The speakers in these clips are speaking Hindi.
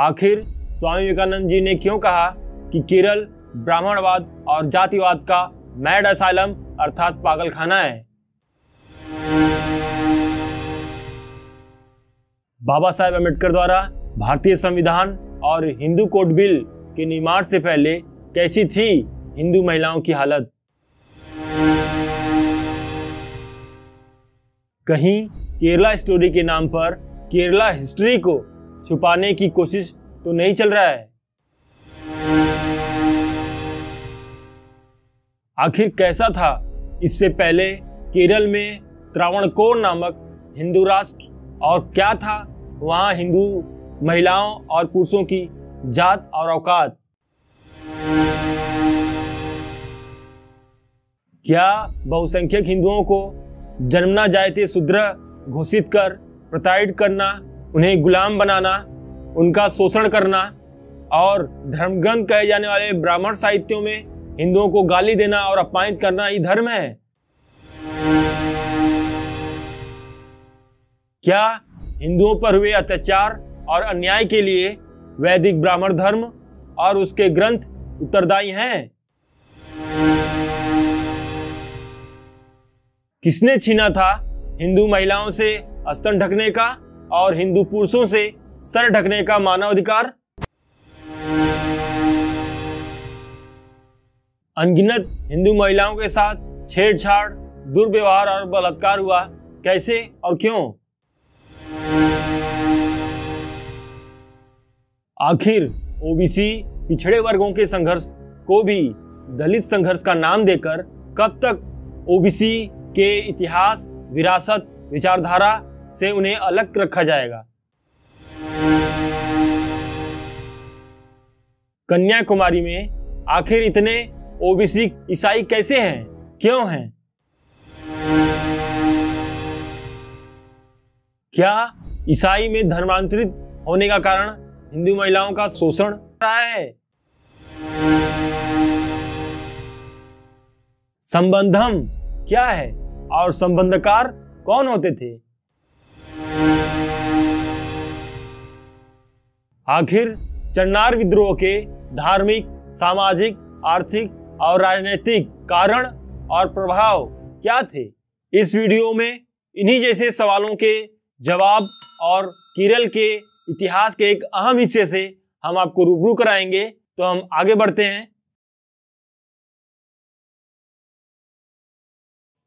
आखिर स्वामी विवेकानंद जी ने क्यों कहा कि केरल ब्राह्मणवाद और जातिवाद का मैड असालम अर्थात पागलखाना है बाबा साहेब अम्बेडकर द्वारा भारतीय संविधान और हिंदू कोड बिल के निर्माण से पहले कैसी थी हिंदू महिलाओं की हालत कहीं केरला स्टोरी के नाम पर केरला हिस्ट्री को छुपाने की कोशिश तो नहीं चल रहा है आखिर कैसा था इससे पहले केरल में त्रावणकोर नामक हिंदू राष्ट्र और क्या था वहां हिंदू महिलाओं और पुरुषों की जात और औकात क्या बहुसंख्यक हिंदुओं को जन्मना जायते शूद्र घोषित कर प्रताड़ित करना उन्हें गुलाम बनाना उनका शोषण करना और धर्मग्रंथ कहे जाने वाले ब्राह्मण साहित्यों में हिंदुओं को गाली देना और अपमानित करना ही धर्म है क्या हिंदुओं पर हुए अत्याचार और अन्याय के लिए वैदिक ब्राह्मण धर्म और उसके ग्रंथ उत्तरदायी हैं किसने छीना था हिंदू महिलाओं से स्तन ढकने का और हिंदू पुरुषों से सर ढकने का मानव अधिकार अनगिनत हिंदू महिलाओं के साथ छेड़छाड़ दुर्व्यवहार और बलात्कार हुआ कैसे और क्यों आखिर ओबीसी पिछड़े वर्गों के संघर्ष को भी दलित संघर्ष का नाम देकर कब तक ओबीसी के इतिहास विरासत विचारधारा से उन्हें अलग रखा जाएगा कन्याकुमारी में आखिर इतने ओबीसी ईसाई कैसे हैं क्यों हैं क्या ईसाई में धर्मांतरित होने का कारण हिंदू महिलाओं का शोषण रहा है संबंधम क्या है और संबंधकार कौन होते थे आखिर चन्नार विद्रोह के धार्मिक सामाजिक आर्थिक और राजनीतिक कारण और प्रभाव क्या थे इस वीडियो में इन्हीं जैसे सवालों के जवाब और केरल के इतिहास के एक अहम हिस्से से हम आपको रूबरू कराएंगे तो हम आगे बढ़ते हैं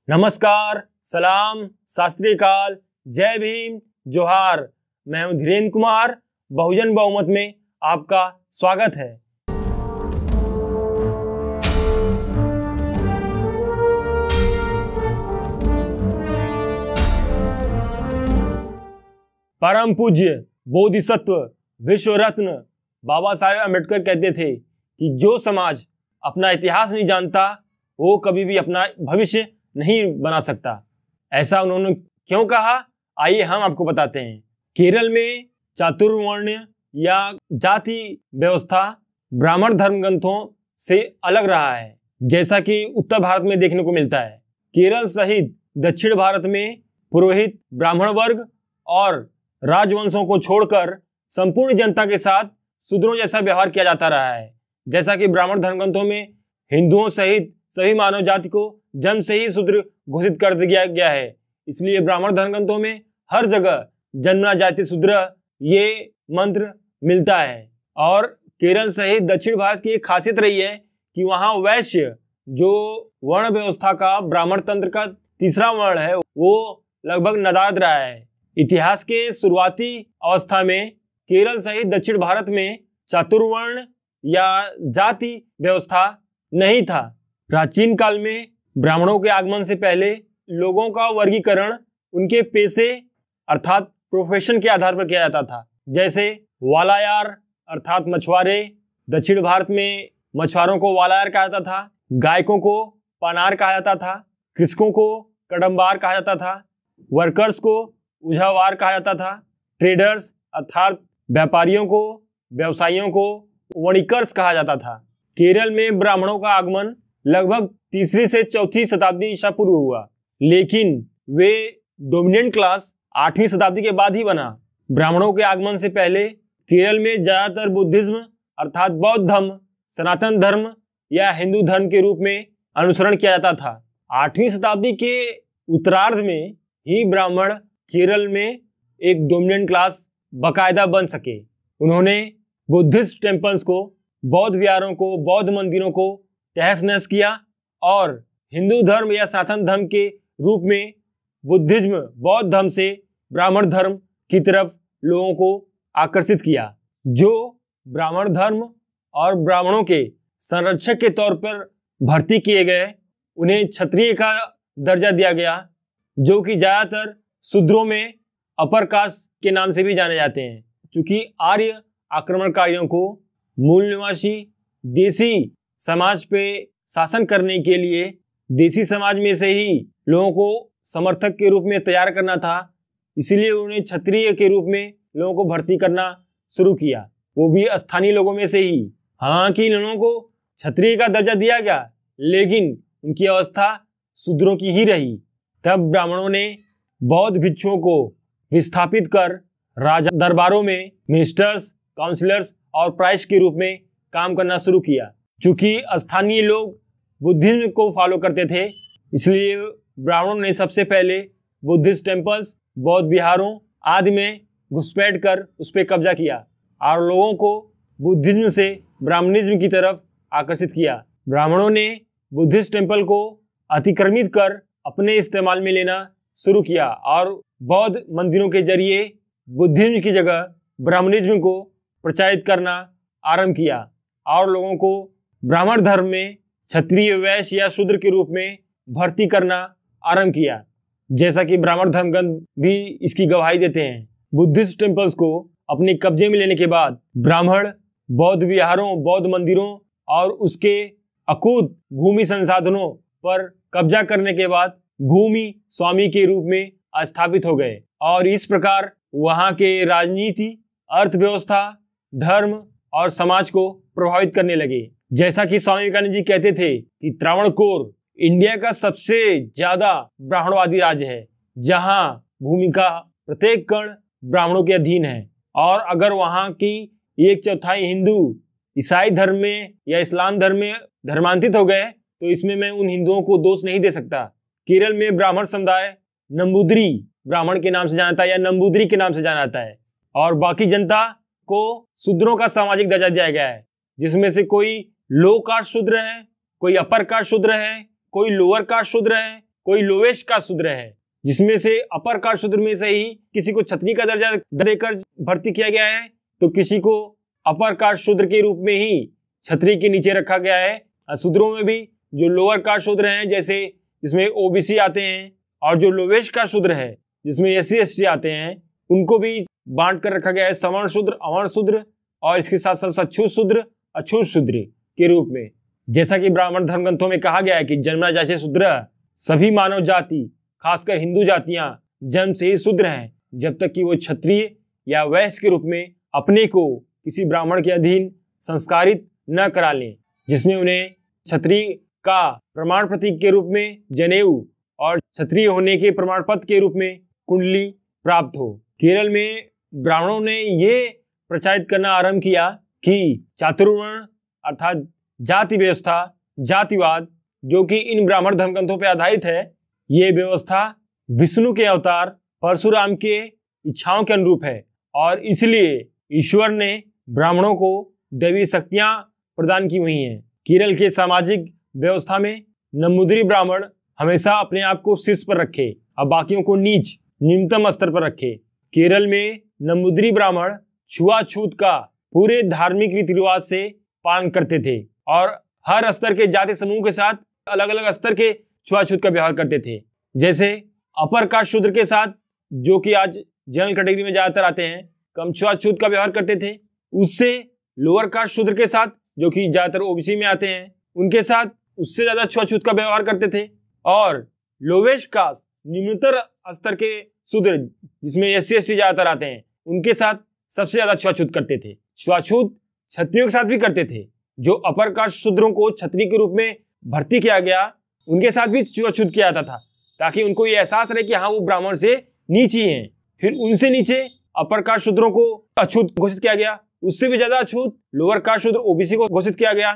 नमस्कार सलाम काल जय भीम जोहार मैं हूं धीरेन्द्र कुमार बहुजन बहुमत में आपका स्वागत है परम पूज्य बोधिसत्व विश्व रत्न बाबा साहेब अम्बेडकर कहते थे कि जो समाज अपना इतिहास नहीं जानता वो कभी भी अपना भविष्य नहीं बना सकता ऐसा उन्होंने क्यों कहा आइए हम आपको बताते हैं केरल में चातुर्वर्ण्य या जाति व्यवस्था ब्राह्मण धर्म ग्रंथों से अलग रहा है जैसा कि उत्तर भारत में देखने को मिलता है केरल सहित दक्षिण भारत में पुरोहित ब्राह्मण वर्ग और राजवंशों को छोड़कर संपूर्ण जनता के साथ शूद्रों जैसा व्यवहार किया जाता रहा है जैसा कि ब्राह्मण धर्म ग्रंथों में हिंदुओं सहित सभी मानव जाति को जन्म से ही शूद्र घोषित कर दिया गया है इसलिए ब्राह्मण धर्म ग्रंथों में हर जगह जन्मना जाति शूद्र ये मंत्र मिलता है और केरल सहित दक्षिण भारत की एक खासियत रही है कि वहाँ वैश्य जो वर्ण व्यवस्था का ब्राह्मण तंत्र का तीसरा वर्ण है वो लगभग नदाद रहा है इतिहास के शुरुआती अवस्था में केरल सहित दक्षिण भारत में चातुर्वर्ण या जाति व्यवस्था नहीं था प्राचीन काल में ब्राह्मणों के आगमन से पहले लोगों का वर्गीकरण उनके पेशे अर्थात प्रोफेशन के आधार पर किया जाता था जैसे वालायार अर्थात मछुआरे दक्षिण भारत में मछुआरों को वालायार कहा जाता था गायकों को पानार कहा जाता था कृषकों को कड़म्बार कहा जाता था वर्कर्स को उझावार कहा जाता था ट्रेडर्स अर्थात व्यापारियों को व्यवसायियों को वणिकर्स कहा जाता था केरल में ब्राह्मणों का आगमन लगभग तीसरी से चौथी शताब्दी ईसा पूर्व हुआ लेकिन वे डोमिनेंट क्लास आठवीं शताब्दी के बाद ही बना ब्राह्मणों के आगमन से पहले केरल में ज्यादातर बुद्धिज्म अर्थात बौद्ध धर्म सनातन धर्म या हिंदू धर्म के रूप में अनुसरण किया जाता था आठवीं शताब्दी के उत्तरार्ध में ही ब्राह्मण केरल में एक डोमिनेंट क्लास बकायदा बन सके उन्होंने बुद्धिस्ट टेम्पल्स को बौद्ध विहारों को बौद्ध मंदिरों को तहस नहस किया और हिंदू धर्म या सनातन धर्म के रूप में बुद्धिज्म बौद्ध धर्म से ब्राह्मण धर्म की तरफ लोगों को आकर्षित किया जो ब्राह्मण धर्म और ब्राह्मणों के संरक्षक के तौर पर भर्ती किए गए उन्हें क्षत्रिय का दर्जा दिया गया जो कि ज़्यादातर शूद्रों में अपर कास्ट के नाम से भी जाने जाते हैं चूँकि आर्य आक्रमणकारियों को मूल निवासी देसी समाज पे शासन करने के लिए देसी समाज में से ही लोगों को समर्थक के रूप में तैयार करना था इसीलिए उन्हें क्षत्रिय के रूप में लोगों को भर्ती करना शुरू किया वो भी स्थानीय लोगों में से ही हालांकि इन लोगों को क्षत्रिय का दर्जा दिया गया लेकिन उनकी अवस्था शूद्रों की ही रही तब ब्राह्मणों ने बौद्ध भिक्षुओं को विस्थापित कर राजा दरबारों में मिनिस्टर्स काउंसिलर्स और प्राइस के रूप में काम करना शुरू किया चूंकि स्थानीय लोग बुद्धिज्म को फॉलो करते थे इसलिए ब्राह्मणों ने सबसे पहले बुद्धिस्ट टेम्पल्स बौद्ध विहारों आदि में घुसपैठ कर उस पर कब्जा किया और लोगों को बुद्धिज्म से ब्राह्मणिज्म की तरफ आकर्षित किया ब्राह्मणों ने बुद्धिस्ट टेम्पल को अतिक्रमित कर अपने इस्तेमाल में लेना शुरू किया और बौद्ध मंदिरों के जरिए बुद्धिज्म की जगह ब्राह्मणिज्म को प्रचारित करना आरंभ किया और लोगों को ब्राह्मण धर्म में क्षत्रिय वैश्य या शूद्र के रूप में भर्ती करना आरंभ किया जैसा कि ब्राह्मण धर्मगंध भी इसकी गवाही देते हैं बुद्धिस्ट टेम्पल्स को अपने कब्जे में लेने के बाद ब्राह्मण बौद्ध विहारों बौद्ध मंदिरों और उसके अकूत भूमि संसाधनों पर कब्जा करने के बाद भूमि स्वामी के रूप में स्थापित हो गए और इस प्रकार वहां के राजनीति अर्थव्यवस्था धर्म और समाज को प्रभावित करने लगे जैसा कि स्वामी विवेकानंद जी कहते थे कि त्रावणकोर इंडिया का सबसे ज्यादा ब्राह्मणवादी राज्य है जहां भूमि का प्रत्येक कण ब्राह्मणों के अधीन है और अगर वहाँ की एक चौथाई हिंदू ईसाई धर्म में या इस्लाम धर्म में धर्मांतरित हो गए तो इसमें मैं उन हिंदुओं को दोष नहीं दे सकता केरल में ब्राह्मण समुदाय नंबूदरी ब्राह्मण के नाम से जाना जाता है या नंबूदरी के नाम से जाना जाता है और बाकी जनता को शूद्रों का सामाजिक दर्जा दिया गया है जिसमें से कोई लो कास्ट शूद्र है कोई अपर कास्ट शूद्र है कोई लोअर कास्ट शूद्र है कोई लोवेस्ट कास्ट शूद्र है जिसमें से अपर कार्ड सूत्र में से ही किसी को छतरी का दर्जा देकर भर्ती किया गया है तो किसी को अपर कास्ट शूद्र के रूप में ही छतरी के नीचे रखा गया है शूद्रों में भी जो लोअर कास्ट शूद्र हैं जैसे जिसमें ओबीसी आते हैं और जो लोवेश का शूद्र है जिसमें एस सी आते हैं उनको भी बांट कर रखा गया है सवर्ण शूद्र अवर्ण शूद्र और इसके साथ साथ सच्छूत शूद्र अछूत शूद्र के रूप में जैसा कि ब्राह्मण धर्म ग्रंथों में कहा गया है कि जन्मना जैसे शूद्र सभी मानव जाति खासकर हिंदू जातियां जन्म से ही शूद्र हैं जब तक कि वो क्षत्रिय या वैश्य के रूप में अपने को किसी ब्राह्मण के अधीन संस्कारित न करा लें जिसमें उन्हें क्षत्रिय का प्रमाण प्रतीक के रूप में जनेऊ और क्षत्रिय होने के प्रमाण पत्र के रूप में कुंडली प्राप्त हो केरल में ब्राह्मणों ने ये प्रचारित करना आरंभ किया कि चातुर्वर्ण अर्थात जाति व्यवस्था जातिवाद जो कि इन ब्राह्मण धर्मग्रंथों पर आधारित है ये व्यवस्था विष्णु के अवतार परशुराम के इच्छाओं के अनुरूप है और इसलिए ईश्वर ने ब्राह्मणों को दैवी शक्तियां प्रदान की हुई हैं केरल के सामाजिक व्यवस्था में नमुद्री ब्राह्मण हमेशा अपने आप को शीर्ष पर रखे और बाकियों को नीच निम्नतम स्तर पर रखे केरल में नमुद्री ब्राह्मण छुआछूत का पूरे धार्मिक रीति रिवाज से पालन करते थे और हर स्तर के जाति समूह के साथ अलग अलग स्तर के छुआछूत का व्यवहार करते थे जैसे अपर कास्ट शूद्र के साथ जो कि आज जनरल कैटेगरी में ज्यादातर आते हैं कम छुआछूत का व्यवहार करते थे उससे लोअर कास्ट शूद्र के साथ जो कि ज्यादातर ओबीसी में आते हैं उनके साथ उससे ज्यादा छुआछूत का व्यवहार करते थे और लोवेस्ट कास्ट निम्नतर स्तर के शूद्र जिसमें एस सी ज्यादातर आते हैं उनके साथ सबसे ज्यादा छुआछूत करते थे छुआछूत छत्रियों के साथ भी करते थे जो अपर कास्ट शूद्रों को छत्री के रूप में भर्ती किया गया उनके साथ भी छुआछूत किया जाता था ताकि उनको ये एहसास रहे कि हाँ वो ब्राह्मण से नीचे हैं फिर उनसे नीचे अपर कास्ट शूद्रों को अछूत घोषित किया गया उससे भी ज्यादा अछूत लोअर कास्ट शूद्र ओबीसी को घोषित किया गया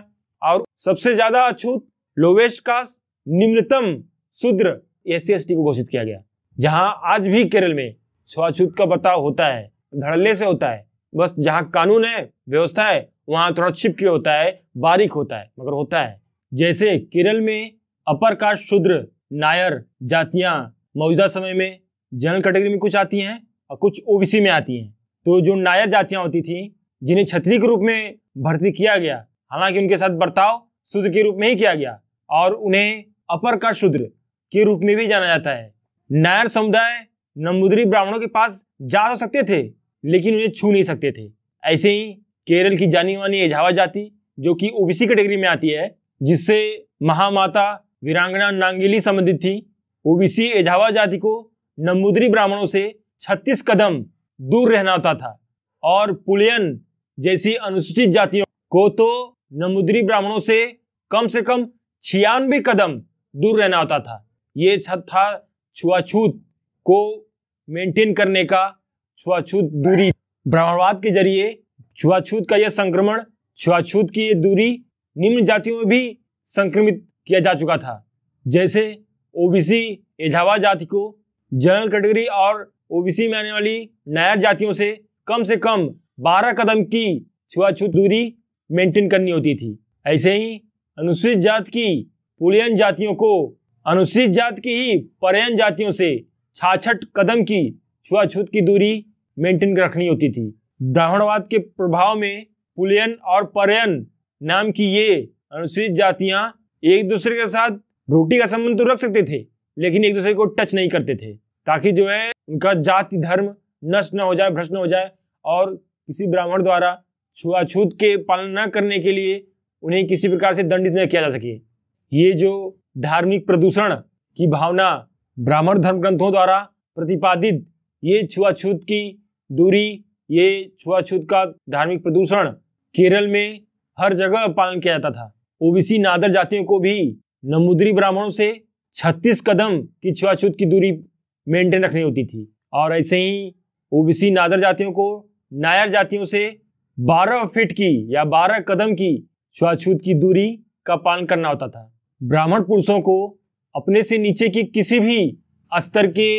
और सबसे ज्यादा अछूत लोवेस्ट कास्ट निम्नतम शूद्र एस सी को घोषित किया गया जहां आज भी केरल में छुआछूत का बर्ताव होता है धड़ल्ले से होता है बस जहां कानून है व्यवस्था है वहां थोड़ा छिपके होता है बारीक होता है मगर होता है जैसे केरल में अपर कास्ट शूद्र नायर जातियाँ मौजूदा समय में जनरल कैटेगरी में कुछ आती हैं और कुछ ओबीसी में आती हैं तो जो नायर जातियाँ होती थी जिन्हें छतरी के रूप में भर्ती किया गया हालांकि उनके साथ बर्ताव शूद्र के रूप में ही किया गया और उन्हें अपर कास्ट शूद्र के रूप में भी जाना जाता है नायर समुदाय नमुदरी ब्राह्मणों के पास जा तो सकते थे लेकिन उन्हें छू नहीं सकते थे ऐसे ही केरल की जानी मानी एझावा जाति जो कि ओबीसी कैटेगरी में आती है जिससे महामाता वीरांगना नांगेली संबंधित थी ओबीसी एझावा जाति को नमुद्री ब्राह्मणों से 36 कदम दूर रहना होता था और पुलियन जैसी अनुसूचित जातियों को तो नमुद्री ब्राह्मणों से कम से कम छियानवे कदम दूर रहना होता था ये था छुआछूत को मेंटेन करने का छुआछूत दूरी ब्राह्मणवाद के जरिए छुआछूत का यह संक्रमण छुआछूत की ये दूरी निम्न जातियों में भी संक्रमित किया जा चुका था जैसे ओबीसी एझावा जाति को जनरल कैटेगरी और ओबीसी में आने वाली नायर जातियों से कम से कम 12 कदम की छुआछूत दूरी मेंटेन करनी होती थी ऐसे ही अनुसूचित जाति की पुलियन जातियों को अनुसूचित जाति की ही पर्यन जातियों से छाछठ कदम की छुआछूत की दूरी मेंटेन रखनी होती थी ब्राह्मणवाद के प्रभाव में पुलियन और पर्यन नाम की ये अनुसूचित जातियां एक दूसरे के साथ रोटी का संबंध तो रख सकते थे लेकिन एक दूसरे को टच नहीं करते थे ताकि जो है उनका जाति धर्म नष्ट न हो जाए भ्रष्ट न हो जाए और किसी ब्राह्मण द्वारा छुआछूत के पालन न करने के लिए उन्हें किसी प्रकार से दंडित न किया जा सके ये जो धार्मिक प्रदूषण की भावना ब्राह्मण धर्म ग्रंथों द्वारा प्रतिपादित ये छुआछूत की दूरी ये छुआछूत का धार्मिक प्रदूषण केरल में हर जगह पालन किया जाता था ओबीसी नादर जातियों को भी नमुद्री ब्राह्मणों से 36 कदम की छुआछूत की दूरी मेंटेन रखनी होती थी और ऐसे ही ओबीसी नादर जातियों को नायर जातियों से 12 फीट की या 12 कदम की छुआछूत की दूरी का पालन करना होता था ब्राह्मण पुरुषों को अपने से नीचे की किसी भी स्तर के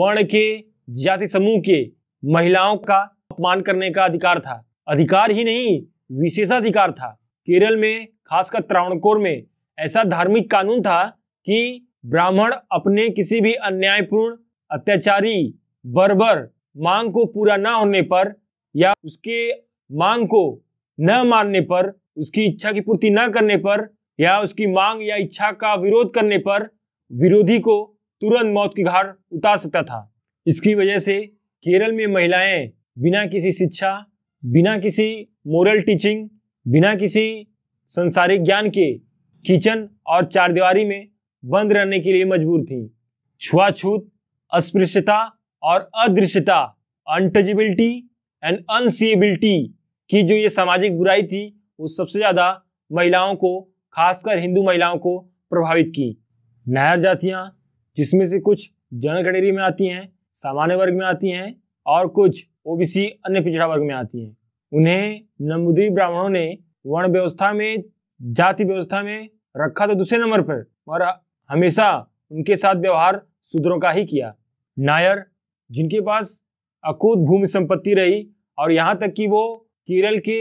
वर्ण के जाति समूह के महिलाओं का अपमान करने का अधिकार था अधिकार ही नहीं विशेषाधिकार था केरल में खासकर त्रावणकोर में ऐसा धार्मिक कानून था कि ब्राह्मण अपने किसी भी अन्यायपूर्ण अत्याचारी बर्बर मांग को पूरा न होने पर या उसके मांग को न मानने पर उसकी इच्छा की पूर्ति न करने पर या उसकी मांग या इच्छा का विरोध करने पर विरोधी को तुरंत मौत की घाट उतार सकता था इसकी वजह से केरल में महिलाएं बिना किसी शिक्षा बिना किसी मोरल टीचिंग बिना किसी संसारिक ज्ञान के किचन और चारदीवारी में बंद रहने के लिए मजबूर थी छुआछूत अस्पृश्यता और अदृश्यता अनटचबिलिटी एंड अनसीएबिलिटी की जो ये सामाजिक बुराई थी वो सबसे ज़्यादा महिलाओं को खासकर हिंदू महिलाओं को प्रभावित की नायर जातियाँ जिसमें से कुछ जनरल कटेरी में आती हैं सामान्य वर्ग में आती हैं और कुछ ओबीसी अन्य पिछड़ा वर्ग में आती हैं उन्हें नमूदी ब्राह्मणों ने वर्ण व्यवस्था में जाति व्यवस्था में रखा तो दूसरे नंबर पर और हमेशा उनके साथ व्यवहार शूद्रों का ही किया नायर जिनके पास अकूत भूमि संपत्ति रही और यहाँ तक कि वो केरल के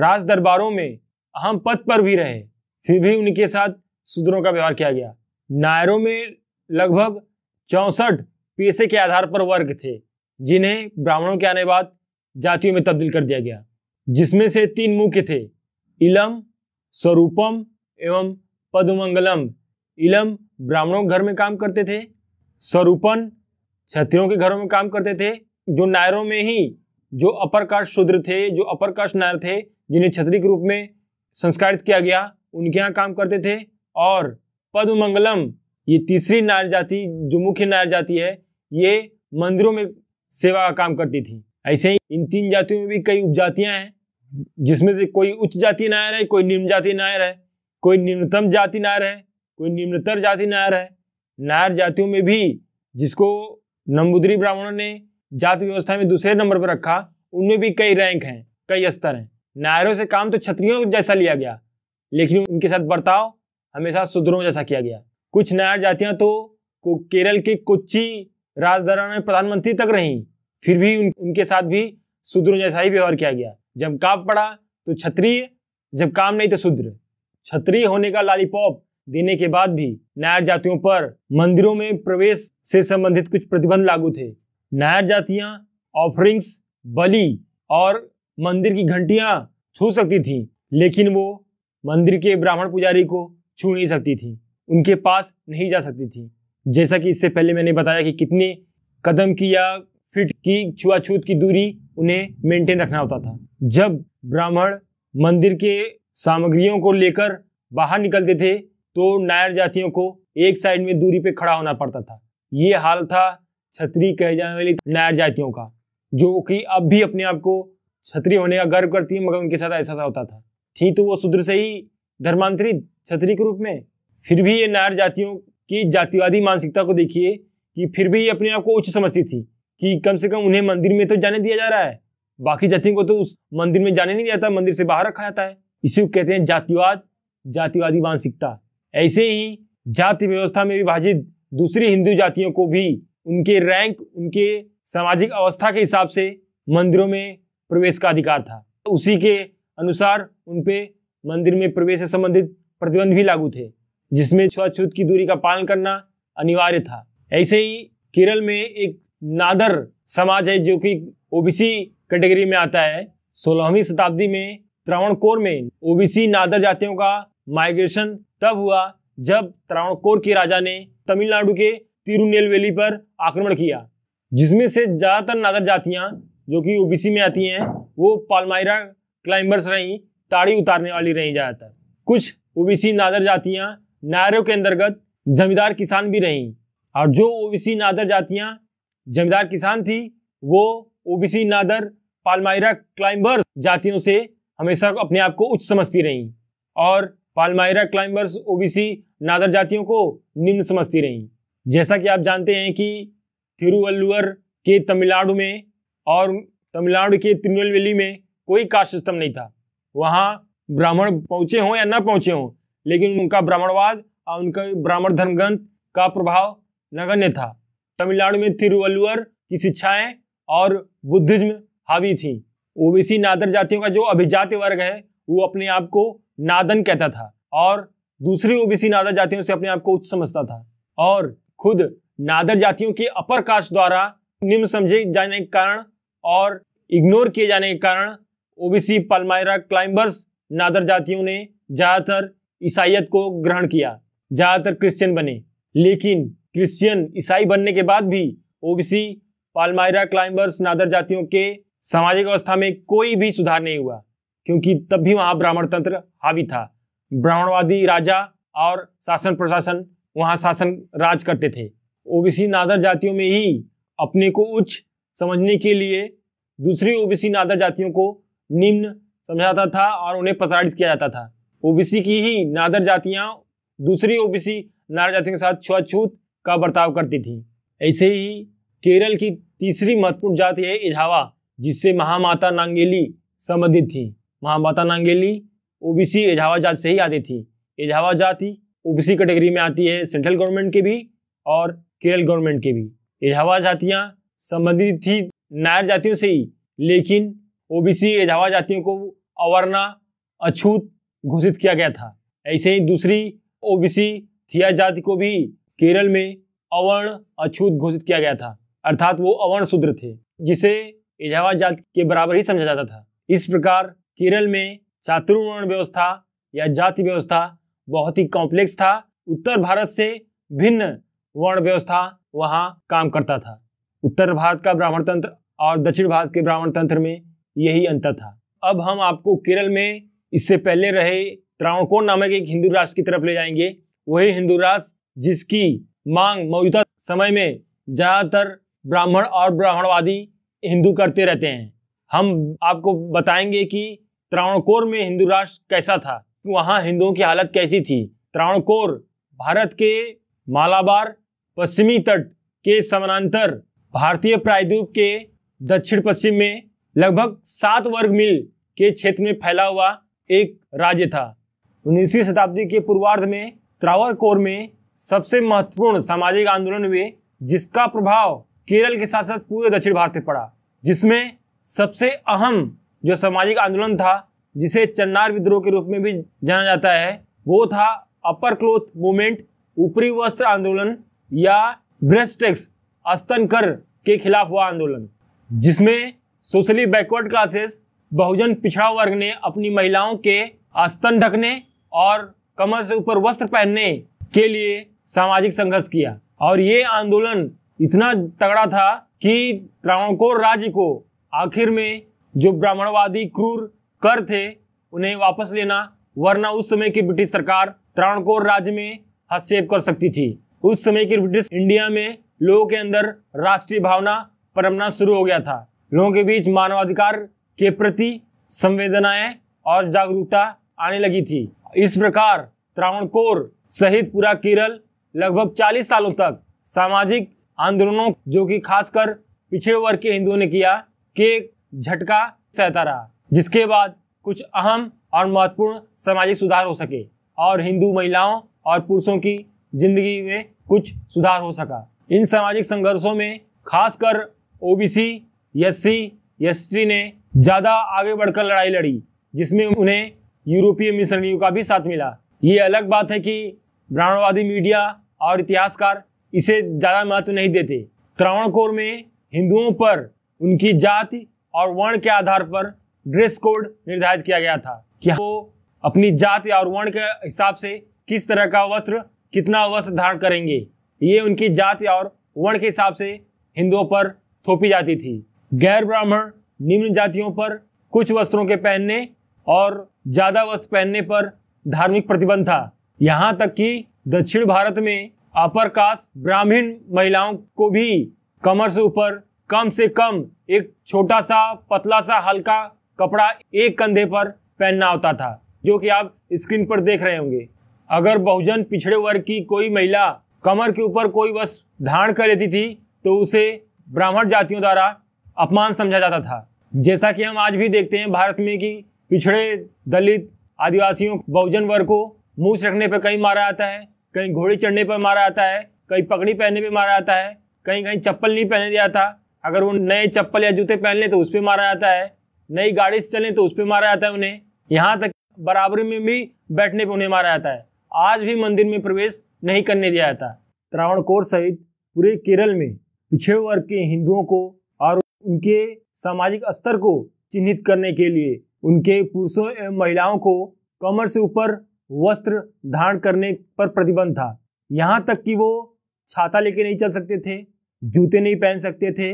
राज दरबारों में अहम पद पर भी रहे फिर भी उनके साथ शूद्रों का व्यवहार किया गया नायरों में लगभग चौंसठ पेशे के आधार पर वर्ग थे जिन्हें ब्राह्मणों के आने बाद जातियों में तब्दील कर दिया गया जिसमें से तीन मुख्य थे इलम स्वरूपम एवं पदमंगलम इलम ब्राह्मणों के घर में काम करते थे स्वरूपन क्षत्रियों के घरों में काम करते थे जो नायरों में ही जो अपर कास्ट शूद्र थे जो अपर कास्ट नायर थे जिन्हें छत्री के रूप में संस्कारित किया गया उनके यहाँ काम करते थे और पद्मंगलम ये तीसरी नायर जाति जो मुख्य नायर जाति है ये मंदिरों में सेवा का काम करती थी ऐसे ही इन तीन जातियों में भी कई उपजातियां हैं जिसमें से कोई उच्च जाति नायर है कोई निम्न जाति नायर है कोई निम्नतम जाति नायर है कोई निम्नतर जाति नायर है नायर जातियों में भी जिसको नंबूदरी ब्राह्मणों ने जाति व्यवस्था में दूसरे नंबर पर रखा उनमें भी कई रैंक हैं कई स्तर हैं नायरों से काम तो क्षत्रियों जैसा लिया गया लेकिन उनके साथ बर्ताव हमेशा शूद्रों जैसा किया गया कुछ नायर जातियां तो केरल के कोच्चि राजधारा में प्रधानमंत्री तक रहीं फिर भी उन, उनके साथ भी शूद्रों जैसा ही व्यवहार किया गया जब काप पड़ा तो क्षत्रिय जब काम नहीं तो शूद्र क्षत्रिय होने का लालीपॉप देने के बाद भी नायर जातियों पर मंदिरों में प्रवेश से संबंधित कुछ प्रतिबंध लागू थे नायर जातियां ऑफरिंग्स बलि और मंदिर की घंटियां छू सकती थी लेकिन वो मंदिर के ब्राह्मण पुजारी को छू नहीं सकती थी उनके पास नहीं जा सकती थी जैसा कि इससे पहले मैंने बताया कि कितने कदम की या फीट की छुआछूत की दूरी उन्हें मेंटेन रखना होता था जब ब्राह्मण मंदिर के सामग्रियों को लेकर बाहर निकलते थे तो नायर जातियों को एक साइड में दूरी पे खड़ा होना पड़ता था ये हाल था छतरी कहे जाने वाली नायर जातियों का जो कि अब भी अपने आप को छतरी होने का गर्व करती है मगर उनके साथ ऐसा सा होता था थी तो वो शुद्र से ही धर्मांतरित छतरी के रूप में फिर भी ये नायर जातियों की जातिवादी मानसिकता को देखिए कि फिर भी ये अपने आप को उच्च समझती थी कि कम से कम उन्हें मंदिर में तो जाने दिया जा रहा है बाकी जातियों को तो उस मंदिर में जाने नहीं जाता मंदिर से बाहर रखा जाता है इसी को कहते हैं जातिवाद जातिवादी मानसिकता ऐसे ही जाति व्यवस्था में विभाजित दूसरी हिंदू जातियों को भी उनके रैंक उनके सामाजिक अवस्था के हिसाब से मंदिरों में प्रवेश का अधिकार था उसी के अनुसार उनपे मंदिर में प्रवेश से संबंधित प्रतिबंध भी लागू थे जिसमें छुआछूत की दूरी का पालन करना अनिवार्य था ऐसे ही केरल में एक नादर समाज है जो कि ओबीसी कैटेगरी में आता है सोलहवीं शताब्दी में त्रावणकोर में ओबीसी नादर जातियों का माइग्रेशन तब हुआ जब त्रावणकोर के राजा ने तमिलनाडु के तिरुनेलवेली पर आक्रमण किया जिसमें से ज़्यादातर नादर जातियाँ जो कि ओबीसी में आती हैं वो पालमायरा क्लाइंबर्स रहीं ताड़ी उतारने वाली रहीं ज़्यादातर कुछ ओबीसी नादर जातियाँ नायरों के अंतर्गत जमींदार किसान भी रहीं और जो ओबीसी नादर जातियाँ जमींदार किसान थी वो ओबीसी नादर पालमायरा क्लाइंबर्स जातियों से हमेशा अपने आप को उच्च समझती रहीं और पालमायरा क्लाइंबर्स ओबीसी नादर जातियों को निम्न समझती रहीं जैसा कि आप जानते हैं कि थिरुवल्लुवर के तमिलनाडु में और तमिलनाडु के तिरुनलवेली में कोई कास्ट सिस्टम नहीं था वहाँ ब्राह्मण पहुँचे हों या न पहुँचे हों लेकिन उनका ब्राह्मणवाद और उनका ब्राह्मण धर्मग्रंथ का प्रभाव नगण्य था तमिलनाडु में तिरुवल्लुवर की शिक्षाएं और बुद्धिज्म हावी थी ओबीसी नादर जातियों का जो अभिजात वर्ग है वो अपने आप को नादन कहता था और दूसरी ओबीसी नादर जातियों से अपने आप को उच्च समझता था और खुद नादर जातियों के अपर कास्ट द्वारा निम्न समझे जाने के कारण और इग्नोर किए जाने के कारण ओबीसी पलमायरा क्लाइंबर्स नादर जातियों ने ज़्यादातर ईसाइत को ग्रहण किया ज़्यादातर क्रिश्चियन बने लेकिन क्रिश्चियन ईसाई बनने के बाद भी ओबीसी पालमायरा क्लाइंबर्स नादर जातियों के सामाजिक अवस्था में कोई भी सुधार नहीं हुआ क्योंकि तब भी वहां ब्राह्मण तंत्र हावी था ब्राह्मणवादी राजा और शासन प्रशासन वहां शासन राज करते थे ओबीसी नादर जातियों में ही अपने को उच्च समझने के लिए दूसरी ओबीसी नादर जातियों को निम्न समझाता था और उन्हें प्रताड़ित किया जाता था ओबीसी की ही नादर जातियां दूसरी ओबीसी नादर जातियों के साथ छुआछूत का बर्ताव करती थी ऐसे ही केरल की तीसरी महत्वपूर्ण जाति है इझावा जिससे महामाता नांगेली संबंधित थी महामाता नांगेली ओबीसी इझावा जाति से ही आती थी इझावा जाति ओबीसी कैटेगरी में आती है सेंट्रल गवर्नमेंट के भी और केरल गवर्नमेंट के भी इझावा जातियाँ संबंधित थी नायर जातियों से ही लेकिन ओबीसी इझावा जातियों को अवरना अछूत घोषित किया गया था ऐसे ही दूसरी ओबीसी थिया जाति को भी केरल में अवर्ण अछूत घोषित किया गया था अर्थात वो अवर्ण शूद्र थे जिसे इजावा जात के बराबर ही समझा जाता था इस प्रकार केरल में चातुर्वर्ण व्यवस्था या जाति व्यवस्था बहुत ही कॉम्प्लेक्स था उत्तर भारत से भिन्न वर्ण व्यवस्था वहाँ काम करता था उत्तर भारत का ब्राह्मण तंत्र और दक्षिण भारत के ब्राह्मण तंत्र में यही अंतर था अब हम आपको केरल में इससे पहले रहे त्रावणकोण नामक एक हिंदू राष्ट्र की तरफ ले जाएंगे वही हिंदू राष्ट्र जिसकी मांग मौजूदा समय में ज़्यादातर ब्राह्मण और ब्राह्मणवादी हिंदू करते रहते हैं हम आपको बताएंगे कि त्रावणकोर में हिंदू राष्ट्र कैसा था वहाँ हिंदुओं की हालत कैसी थी त्रावणकोर भारत के मालाबार पश्चिमी तट के समानांतर भारतीय प्रायद्वीप के दक्षिण पश्चिम में लगभग सात वर्ग मील के क्षेत्र में फैला हुआ एक राज्य था उन्नीसवीं शताब्दी के पूर्वार्ध में त्रावणकोर में सबसे महत्वपूर्ण सामाजिक आंदोलन हुए जिसका प्रभाव केरल के साथ साथ पूरे दक्षिण भारत पर पड़ा जिसमें सबसे अहम जो सामाजिक आंदोलन था जिसे चन्नार विद्रोह के रूप में भी जाना जाता है वो था अपर क्लोथ मूवमेंट ऊपरी वस्त्र आंदोलन या ब्रेस्टेक्स अस्तन कर के खिलाफ हुआ आंदोलन जिसमें सोशली बैकवर्ड क्लासेस बहुजन पिछड़ा वर्ग ने अपनी महिलाओं के अस्तन ढकने और कमर से ऊपर वस्त्र पहनने के लिए सामाजिक संघर्ष किया और ये आंदोलन इतना तगड़ा था कि त्रावणकोर राज्य को आखिर में जो ब्राह्मणवादी क्रूर कर थे उन्हें वापस लेना वरना उस समय की ब्रिटिश सरकार त्रावणकोर राज्य में हस्तक्षेप कर सकती थी उस समय की ब्रिटिश इंडिया में लोगों के अंदर राष्ट्रीय भावना परमना शुरू हो गया था लोगों के बीच मानवाधिकार के प्रति संवेदनाएं और जागरूकता आने लगी थी इस प्रकार त्रावणकोर सहित पूरा केरल लगभग 40 सालों तक सामाजिक आंदोलनों जो कि खासकर पिछड़े वर्ग के हिंदुओं ने किया के झटका सहता रहा जिसके बाद कुछ अहम और महत्वपूर्ण सामाजिक सुधार हो सके और हिंदू महिलाओं और पुरुषों की जिंदगी में कुछ सुधार हो सका इन सामाजिक संघर्षों में खासकर ओबीसी एससी एसटी ने ज़्यादा आगे बढ़कर लड़ाई लड़ी जिसमें उन्हें यूरोपीय मिशनरियों का भी साथ मिला ये अलग बात है कि ब्राह्मणवादी मीडिया और इतिहासकार इसे ज़्यादा महत्व नहीं देते त्रावणकोर में हिंदुओं पर उनकी जाति और वर्ण के आधार पर ड्रेस कोड निर्धारित किया गया था कि वो अपनी जाति और वर्ण के हिसाब से किस तरह का वस्त्र कितना वस्त्र धारण करेंगे ये उनकी जाति और वर्ण के हिसाब से हिंदुओं पर थोपी जाती थी गैर ब्राह्मण निम्न जातियों पर कुछ वस्त्रों के पहनने और ज़्यादा वस्त्र पहनने पर धार्मिक प्रतिबंध था यहाँ तक कि दक्षिण भारत में अपर कास्ट ब्राह्मीण महिलाओं को भी कमर से ऊपर कम से कम एक छोटा सा पतला सा हल्का कपड़ा एक कंधे पर पहनना होता था जो कि आप स्क्रीन पर देख रहे होंगे अगर बहुजन पिछड़े वर्ग की कोई महिला कमर के ऊपर कोई वस्त्र धारण कर लेती थी तो उसे ब्राह्मण जातियों द्वारा अपमान समझा जाता था जैसा कि हम आज भी देखते हैं भारत में कि पिछड़े दलित आदिवासियों बहुजन वर्ग को मूछ रखने पर कहीं मारा आता है कहीं घोड़ी चढ़ने पर मारा आता है कहीं पगड़ी पहनने पर मारा आता है कहीं कहीं चप्पल नहीं पहने दिया था अगर वो नए चप्पल या जूते पहन लें तो उस पर मारा जाता है नई गाड़ी से चलें तो उस पर मारा जाता है उन्हें यहाँ तक बराबरी में भी बैठने पर उन्हें मारा जाता है आज भी मंदिर में प्रवेश नहीं करने दिया जाता त्रावणकोर सहित पूरे केरल में पिछड़े वर्ग के हिंदुओं को और उनके सामाजिक स्तर को चिन्हित करने के लिए उनके पुरुषों एवं महिलाओं को कमर से ऊपर वस्त्र धारण करने पर प्रतिबंध था यहाँ तक कि वो छाता लेके नहीं चल सकते थे जूते नहीं पहन सकते थे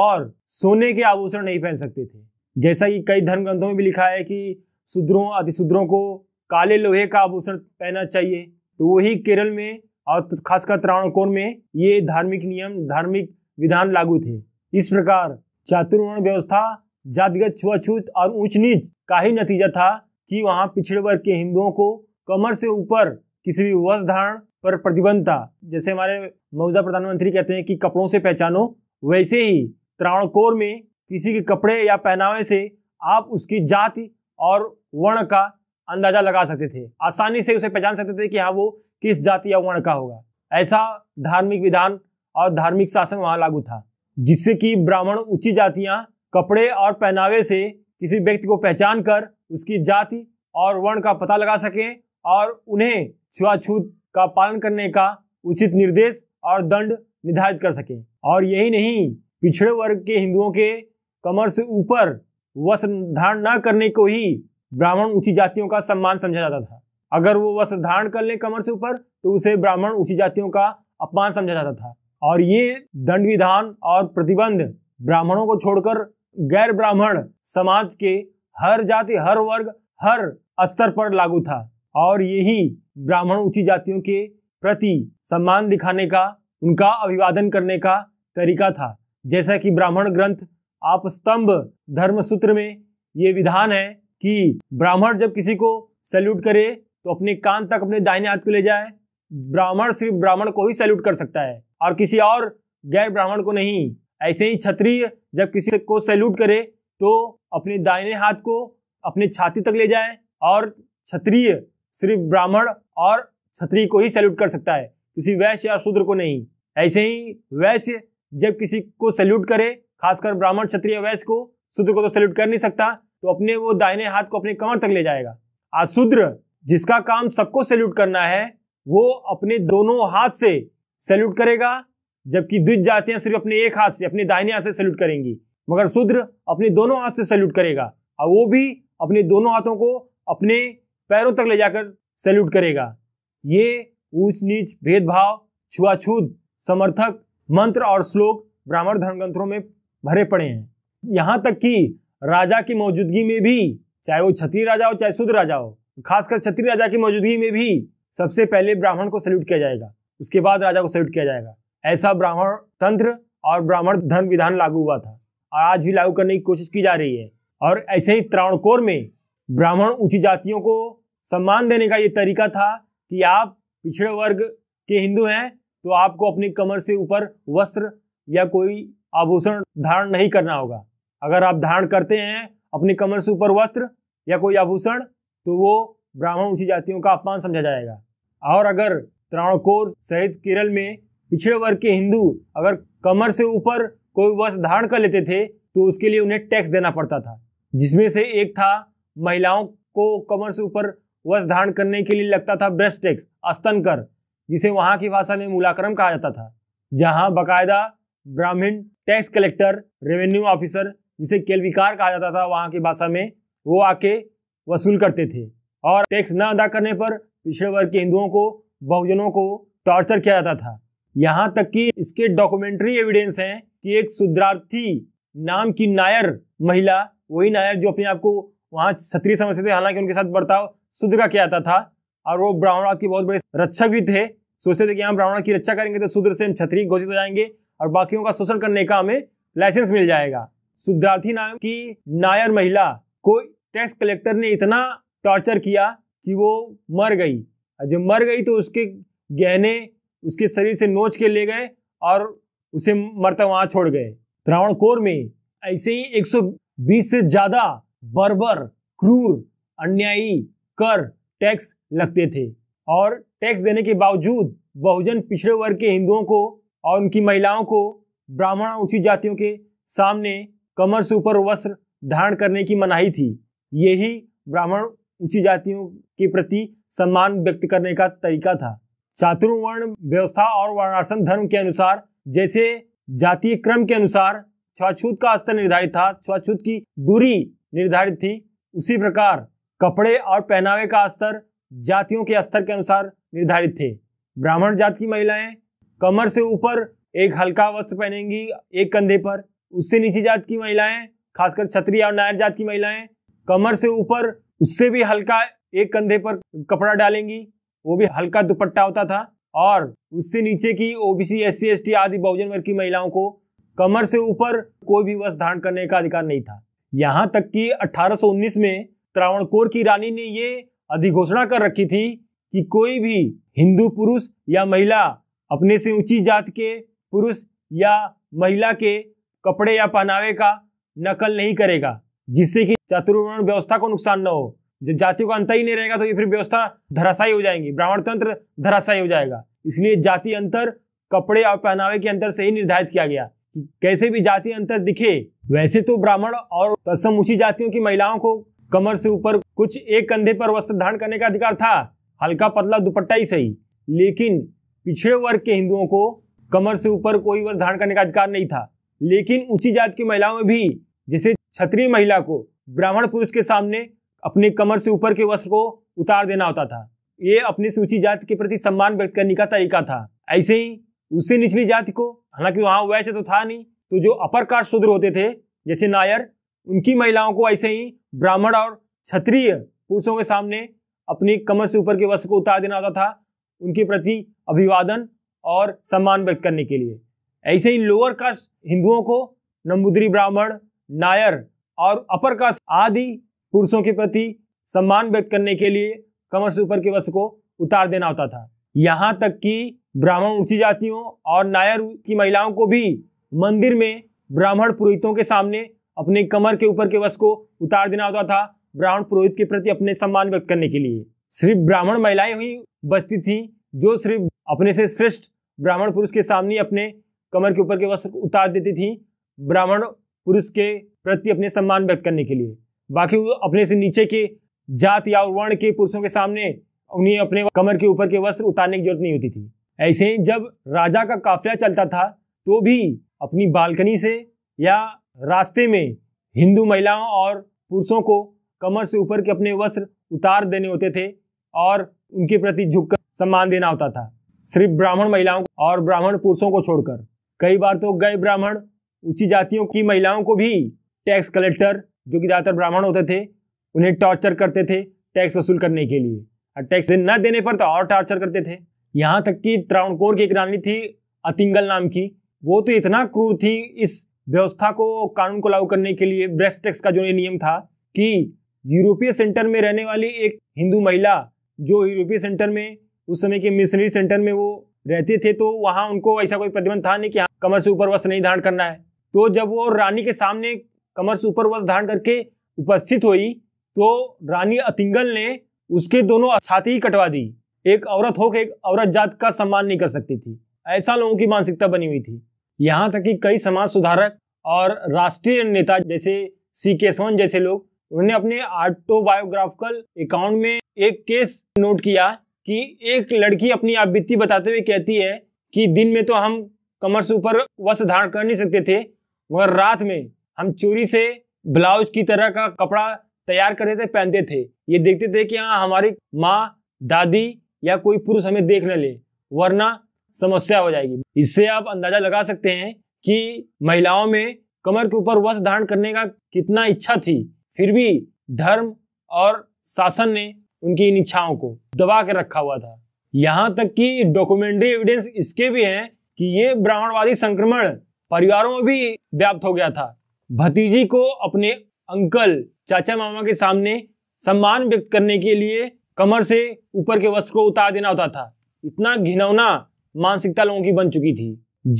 और सोने के आभूषण नहीं पहन सकते थे जैसा कि कई धर्म ग्रंथों में भी लिखा है कि शूद्रों अतिशूद्रों को काले लोहे का आभूषण पहनना चाहिए तो वही केरल में और खासकर त्रावणकोर में ये धार्मिक नियम धार्मिक विधान लागू थे इस प्रकार चातुर्वर्ण व्यवस्था जातिगत छुआछूत और ऊंच नीच का ही नतीजा था कि वहाँ पिछड़े वर्ग के हिंदुओं को कमर से ऊपर किसी भी वस्त्र धारण पर प्रतिबंध था जैसे हमारे मौजूदा प्रधानमंत्री कहते हैं कि कपड़ों से पहचानो वैसे ही त्रावणकोर में किसी के कपड़े या पहनावे से आप उसकी जाति और वर्ण का अंदाजा लगा सकते थे आसानी से उसे पहचान सकते थे कि हाँ वो किस जाति या वर्ण का होगा ऐसा धार्मिक विधान और धार्मिक शासन वहाँ लागू था जिससे कि ब्राह्मण ऊंची जातियाँ कपड़े और पहनावे से किसी व्यक्ति को पहचान कर उसकी जाति और वर्ण का पता लगा सकें और उन्हें छुआछूत का पालन करने का उचित निर्देश और दंड निर्धारित कर सकें और यही नहीं पिछड़े वर्ग के हिंदुओं के कमर से ऊपर वस्त्र धारण न करने को ही ब्राह्मण ऊंची जातियों का सम्मान समझा जाता था अगर वो वस्त्र धारण कर ले कमर से ऊपर तो उसे ब्राह्मण ऊंची जातियों का अपमान समझा जाता था और ये दंड विधान और प्रतिबंध ब्राह्मणों को छोड़कर गैर ब्राह्मण समाज के हर जाति हर वर्ग हर स्तर पर लागू था और यही ब्राह्मण ऊंची जातियों के प्रति सम्मान दिखाने का उनका अभिवादन करने का तरीका था जैसा कि ब्राह्मण ग्रंथ आप स्तंभ धर्म सूत्र में ये विधान है कि ब्राह्मण जब किसी को सैल्यूट करे तो अपने कान तक अपने दाहिने हाथ को ले जाए ब्राह्मण सिर्फ ब्राह्मण को ही सैल्यूट कर सकता है और किसी और गैर ब्राह्मण को नहीं ऐसे ही क्षत्रिय जब किसी को सैल्यूट करे तो अपने दाहिने हाथ को अपने छाती तक ले जाए और क्षत्रिय सिर्फ ब्राह्मण और क्षत्रिय को ही सैल्यूट कर सकता है किसी वैश्य या शूद्र को नहीं ऐसे ही वैश्य जब किसी को सैल्यूट करे खासकर ब्राह्मण क्षत्रिय वैश्य को शूद्र को तो सैल्यूट कर नहीं सकता तो अपने वो दाहिने हाथ को अपने कमर तक ले जाएगा अशूद्र जिसका काम सबको सैल्यूट करना है वो अपने दोनों हाथ से सैल्यूट करेगा जबकि द्विज जातियां सिर्फ अपने एक हाथ से अपने दाहिने हाथ से सैल्यूट करेंगी मगर शूद्र अपने दोनों हाथ से सैल्यूट करेगा और वो भी अपने दोनों हाथों को अपने पैरों तक ले जाकर सैल्यूट करेगा ये ऊंच नीच भेदभाव छुआछूत समर्थक मंत्र और श्लोक ब्राह्मण धर्मग्रंथों में भरे पड़े हैं यहाँ तक कि राजा की मौजूदगी में भी चाहे वो छत्री राजा हो चाहे शुद्ध राजा हो खासकर छत्री राजा की मौजूदगी में भी सबसे पहले ब्राह्मण को सैल्यूट किया जाएगा उसके बाद राजा को सैल्यूट किया जाएगा ऐसा ब्राह्मण तंत्र और ब्राह्मण धर्म विधान लागू हुआ था और आज भी लागू करने की कोशिश की जा रही है और ऐसे ही त्रावणकोर में ब्राह्मण ऊंची जातियों को सम्मान देने का ये तरीका था कि आप पिछड़े वर्ग के हिंदू हैं तो आपको अपने कमर से ऊपर वस्त्र या कोई आभूषण धारण नहीं करना होगा अगर आप धारण करते हैं अपने कमर से ऊपर वस्त्र या कोई आभूषण तो वो ब्राह्मण ऊंची जातियों का अपमान समझा जाएगा और अगर त्राणकोर सहित केरल में पिछड़े वर्ग के हिंदू अगर कमर से ऊपर कोई वस्त्र धारण कर लेते थे तो उसके लिए उन्हें टैक्स देना पड़ता था जिसमें से एक था महिलाओं को कमर से ऊपर वस्त्र धारण करने के लिए लगता था ब्रेस्ट टैक्स अस्तन कर जिसे वहां की भाषा में मूलाक्रम कहा जाता था जहां बकायदा ब्राह्मण टैक्स कलेक्टर रेवेन्यू ऑफिसर जिसे केलविकार कहा जाता था वहां की भाषा में वो आके वसूल करते थे और टैक्स न अदा करने पर पिछड़े वर्ग के हिंदुओं को बहुजनों को टॉर्चर किया जाता था यहां तक कि इसके डॉक्यूमेंट्री एविडेंस हैं कि एक शुद्रार्थी नाम की नायर महिला वही नायर जो अपने आप को वहां क्षत्रिय समझते थे हालांकि उनके साथ बर्ताव शुद्र का किया था और वो ब्राह्मणा के बहुत बड़े रक्षक भी थे सोचते थे कि हम ब्राह्मणा की रक्षा करेंगे तो शुद्र से हम क्षत्रिय घोषित हो जाएंगे और बाकियों का शोषण करने का हमें लाइसेंस मिल जाएगा शुद्रार्थी नाम की नायर महिला को टैक्स कलेक्टर ने इतना टॉर्चर किया कि वो मर गई जब मर गई तो उसके गहने उसके शरीर से नोच के ले गए और उसे मरता वहां छोड़ गए कोर में ऐसे ही 120 से ज्यादा बर्बर क्रूर अन्यायी कर टैक्स लगते थे और टैक्स देने के बावजूद बहुजन पिछड़े वर्ग के हिंदुओं को और उनकी महिलाओं को ब्राह्मण ऊंची जातियों के सामने कमर से ऊपर वस्त्र धारण करने की मनाही थी यही ब्राह्मण ऊंची जातियों के प्रति सम्मान व्यक्त करने का तरीका था चातुर्वर्ण व्यवस्था और वर्णाश्रम धर्म के अनुसार जैसे जातीय क्रम के अनुसार छुआछूत का स्तर निर्धारित था छुआछूत की दूरी निर्धारित थी उसी प्रकार कपड़े और पहनावे का स्तर जातियों के स्तर के अनुसार निर्धारित थे ब्राह्मण जात की महिलाएं कमर से ऊपर एक हल्का वस्त्र पहनेंगी एक कंधे पर उससे नीचे जात की महिलाएं खासकर छत्री और नायर जात की महिलाएं कमर से ऊपर उससे भी हल्का एक कंधे पर कपड़ा डालेंगी वो भी हल्का दुपट्टा होता था और उससे नीचे की OBC S C S T आदि बहुजन वर्ग की महिलाओं को कमर से ऊपर कोई भी वस्त्र धारण करने का अधिकार नहीं था यहाँ तक कि 1819 में त्रावणकोर की रानी ने ये अधिघोषणा कर रखी थी कि कोई भी हिंदू पुरुष या महिला अपने से ऊंची जात के पुरुष या महिला के कपड़े या पहनावे का नकल नहीं करेगा जिससे कि चतुर्वर्ण व्यवस्था को नुकसान न हो जब जातियों का अंत ही नहीं रहेगा तो ये फिर व्यवस्था धराशाई हो जाएंगी ब्राह्मण तंत्र धराशाई हो जाएगा इसलिए जाति अंतर कपड़े और पहनावे के अंतर से ही निर्धारित किया गया कैसे भी जाति अंतर दिखे वैसे तो ब्राह्मण और तत्सम जातियों की महिलाओं को कमर से ऊपर कुछ एक कंधे पर वस्त्र धारण करने का अधिकार था हल्का पतला दुपट्टा ही सही लेकिन पिछड़े वर्ग के हिंदुओं को कमर से ऊपर कोई वस्त्र धारण करने का अधिकार नहीं था लेकिन ऊंची जात की महिलाओं में भी जैसे क्षत्रिय महिला को ब्राह्मण पुरुष के सामने अपने कमर से ऊपर के वस्त्र को उतार देना होता था ये अपनी सूची जाति के प्रति सम्मान व्यक्त करने का तरीका था ऐसे ही उससे निचली जाति को हालांकि वहाँ वैसे तो था नहीं तो जो अपर कास्ट शूद्र होते थे जैसे नायर उनकी महिलाओं को ऐसे ही ब्राह्मण और क्षत्रिय पुरुषों के सामने अपनी कमर से ऊपर के वस्त्र को उतार देना होता था उनके प्रति अभिवादन और सम्मान व्यक्त करने के लिए ऐसे ही लोअर कास्ट हिंदुओं को नमुद्री ब्राह्मण नायर और अपर कास्ट आदि पुरुषों के प्रति सम्मान व्यक्त करने के लिए कमर से ऊपर के वस्त्र को उतार देना होता था यहाँ तक कि ब्राह्मण ऊंची जातियों और नायर की महिलाओं को भी मंदिर में ब्राह्मण पुरोहितों के सामने अपने कमर के ऊपर के वस्त्र को उतार देना होता था ब्राह्मण पुरोहित के प्रति अपने सम्मान व्यक्त करने के लिए सिर्फ ब्राह्मण महिलाएं ही बचती थी जो सिर्फ अपने से श्रेष्ठ ब्राह्मण पुरुष के सामने अपने कमर के ऊपर के वस्त्र उतार देती थी ब्राह्मण पुरुष के प्रति अपने सम्मान व्यक्त करने के लिए बाकी अपने से नीचे के जात या वर्ण के पुरुषों के सामने उन्हें अपने कमर के ऊपर के वस्त्र उतारने की जरूरत नहीं होती थी ऐसे ही जब राजा का काफिला चलता था तो भी अपनी बालकनी से या रास्ते में हिंदू महिलाओं और पुरुषों को कमर से ऊपर के अपने वस्त्र उतार देने होते थे और उनके प्रति झुककर सम्मान देना होता था सिर्फ ब्राह्मण महिलाओं और ब्राह्मण पुरुषों को छोड़कर कई बार तो गए ब्राह्मण ऊंची जातियों की महिलाओं को भी टैक्स कलेक्टर जो कि ज़्यादातर ब्राह्मण होते थे उन्हें टॉर्चर करते थे टैक्स वसूल करने के लिए और टैक्स न देने पर तो और टॉर्चर करते थे यहाँ तक कि त्रावणकोर की एक रानी थी अतिंगल नाम की वो तो इतना क्रूर थी इस व्यवस्था को कानून को लागू करने के लिए ब्रेस्ट टैक्स का जो ये नियम था कि यूरोपीय सेंटर में रहने वाली एक हिंदू महिला जो यूरोपीय सेंटर में उस समय के मिशनरी सेंटर में वो रहते थे तो वहाँ उनको ऐसा कोई प्रतिबंध था नहीं कि हाँ, कमर से ऊपर वस्त्र नहीं धारण करना है तो जब वो रानी के सामने कमर से ऊपर वस्त्र धारण करके उपस्थित हुई तो रानी अतिंगल ने उसके दोनों छाती ही कटवा दी एक औरत होकर एक औरत जात का सम्मान नहीं कर सकती थी ऐसा लोगों की मानसिकता बनी हुई थी यहाँ तक कि कई समाज सुधारक और राष्ट्रीय नेता जैसे सी केसवन जैसे लोग उन्होंने अपने ऑटोबायोग्राफिकल अकाउंट में एक केस नोट किया कि एक लड़की अपनी आवृत्ति बताते हुए कहती है कि दिन में तो हम कमर से ऊपर वस्त्र धारण कर नहीं सकते थे मगर रात में हम चोरी से ब्लाउज की तरह का कपड़ा तैयार करते थे पहनते थे ये देखते थे कि हाँ हमारी माँ दादी या कोई पुरुष हमें देख न ले वरना समस्या हो जाएगी इससे आप अंदाजा लगा सकते हैं कि महिलाओं में कमर के ऊपर वस्त्र धारण करने का कितना इच्छा थी फिर भी धर्म और शासन ने उनकी इन इच्छाओं को दबा के रखा हुआ था यहाँ तक कि डॉक्यूमेंट्री एविडेंस इसके भी हैं कि ये ब्राह्मणवादी संक्रमण परिवारों में भी व्याप्त हो गया था भतीजी को अपने अंकल चाचा मामा के सामने सम्मान व्यक्त करने के लिए कमर से ऊपर के वस्त्र को उतार देना होता था इतना घिनौना मानसिकता लोगों की बन चुकी थी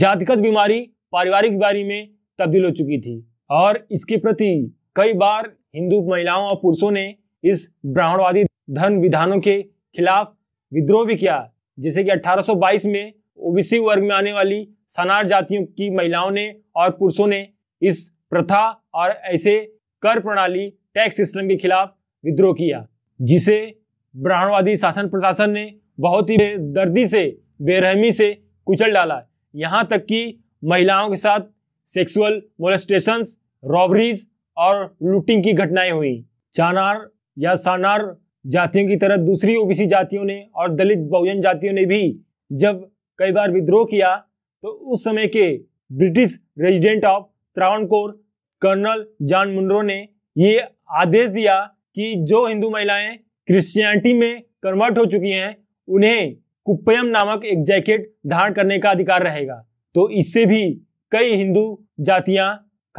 जातिगत बीमारी पारिवारिक बीमारी में तब्दील हो चुकी थी और इसके प्रति कई बार हिंदू महिलाओं और पुरुषों ने इस ब्राह्मणवादी धर्म विधानों के खिलाफ विद्रोह भी किया जैसे कि 1822 में ओबीसी वर्ग में आने वाली सनार जातियों की महिलाओं ने और पुरुषों ने इस प्रथा और ऐसे कर प्रणाली टैक्स सिस्टम के खिलाफ विद्रोह किया जिसे ब्राह्मणवादी शासन प्रशासन ने बहुत ही दर्दी से बेरहमी से कुचल डाला यहाँ तक कि महिलाओं के साथ सेक्सुअल मोलेस्टेशंस रॉबरीज और लूटिंग की घटनाएं हुई चानार या सानार जातियों की तरह दूसरी ओबीसी जातियों ने और दलित बहुजन जातियों ने भी जब कई बार विद्रोह किया तो उस समय के British resident of Travancore colonel John Munro ने ये आदेश दिया कि जो हिंदू महिलाएं क्रिश्चियनिटी में कन्वर्ट हो चुकी हैं उन्हें कुप्पयम नामक एक जैकेट धारण करने का अधिकार रहेगा तो इससे भी कई हिंदू जातियां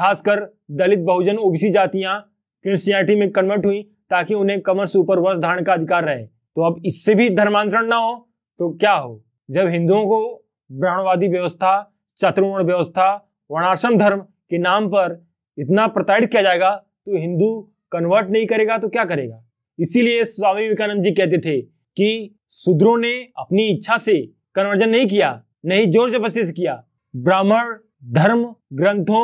खासकर दलित बहुजन ओबीसी जातियां क्रिश्चियनिटी में कन्वर्ट हुई ताकि उन्हें कमर से ऊपर वस्त्र धारण का अधिकार रहे तो अब इससे भी धर्मांतरण ना हो तो क्या हो जब हिंदुओं को ब्राह्मणवादी व्यवस्था चतुर्वर्ण व्यवस्था वर्णाश्रम धर्म के नाम पर इतना प्रताड़ित किया जाएगा तो हिंदू कन्वर्ट नहीं करेगा तो क्या करेगा इसीलिए स्वामी विवेकानंद जी कहते थे कि शूद्रों ने अपनी इच्छा से कन्वर्जन नहीं किया नहीं जोर जबरदस्ती से किया ब्राह्मण धर्म ग्रंथों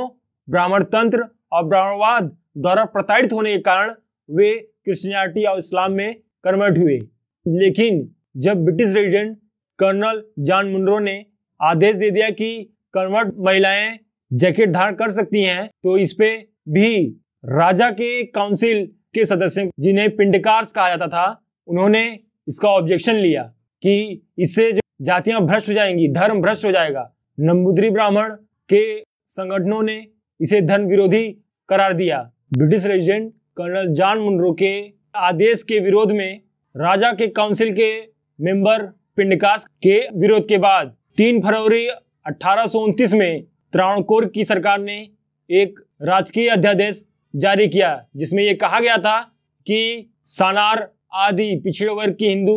ब्राह्मण तंत्र और ब्राह्मणवाद द्वारा प्रताड़ित होने के कारण वे क्रिश्चियनिटी और इस्लाम में कन्वर्ट हुए लेकिन जब British resident colonel John Munro ने आदेश दे दिया कि कन्वर्ट महिलाएं जैकेट धारण कर सकती हैं तो इस पे भी राजा के काउंसिल के सदस्य जिन्हें पिंडकार्स कहा जाता था उन्होंने इसका ऑब्जेक्शन लिया कि इससे जातियां भ्रष्ट हो जाएंगी धर्म भ्रष्ट हो जाएगा नंबूदरी ब्राह्मण के संगठनों ने इसे धर्म विरोधी करार दिया British resident colonel John Munro के आदेश के विरोध में राजा के काउंसिल के मेंबर पिंडकास के विरोध के बाद 3 फरवरी अठारह में त्रावणकोर की सरकार ने एक राजकीय अध्यादेश जारी किया जिसमें यह कहा गया था कि सानार आदि पिछड़े वर्ग की हिंदू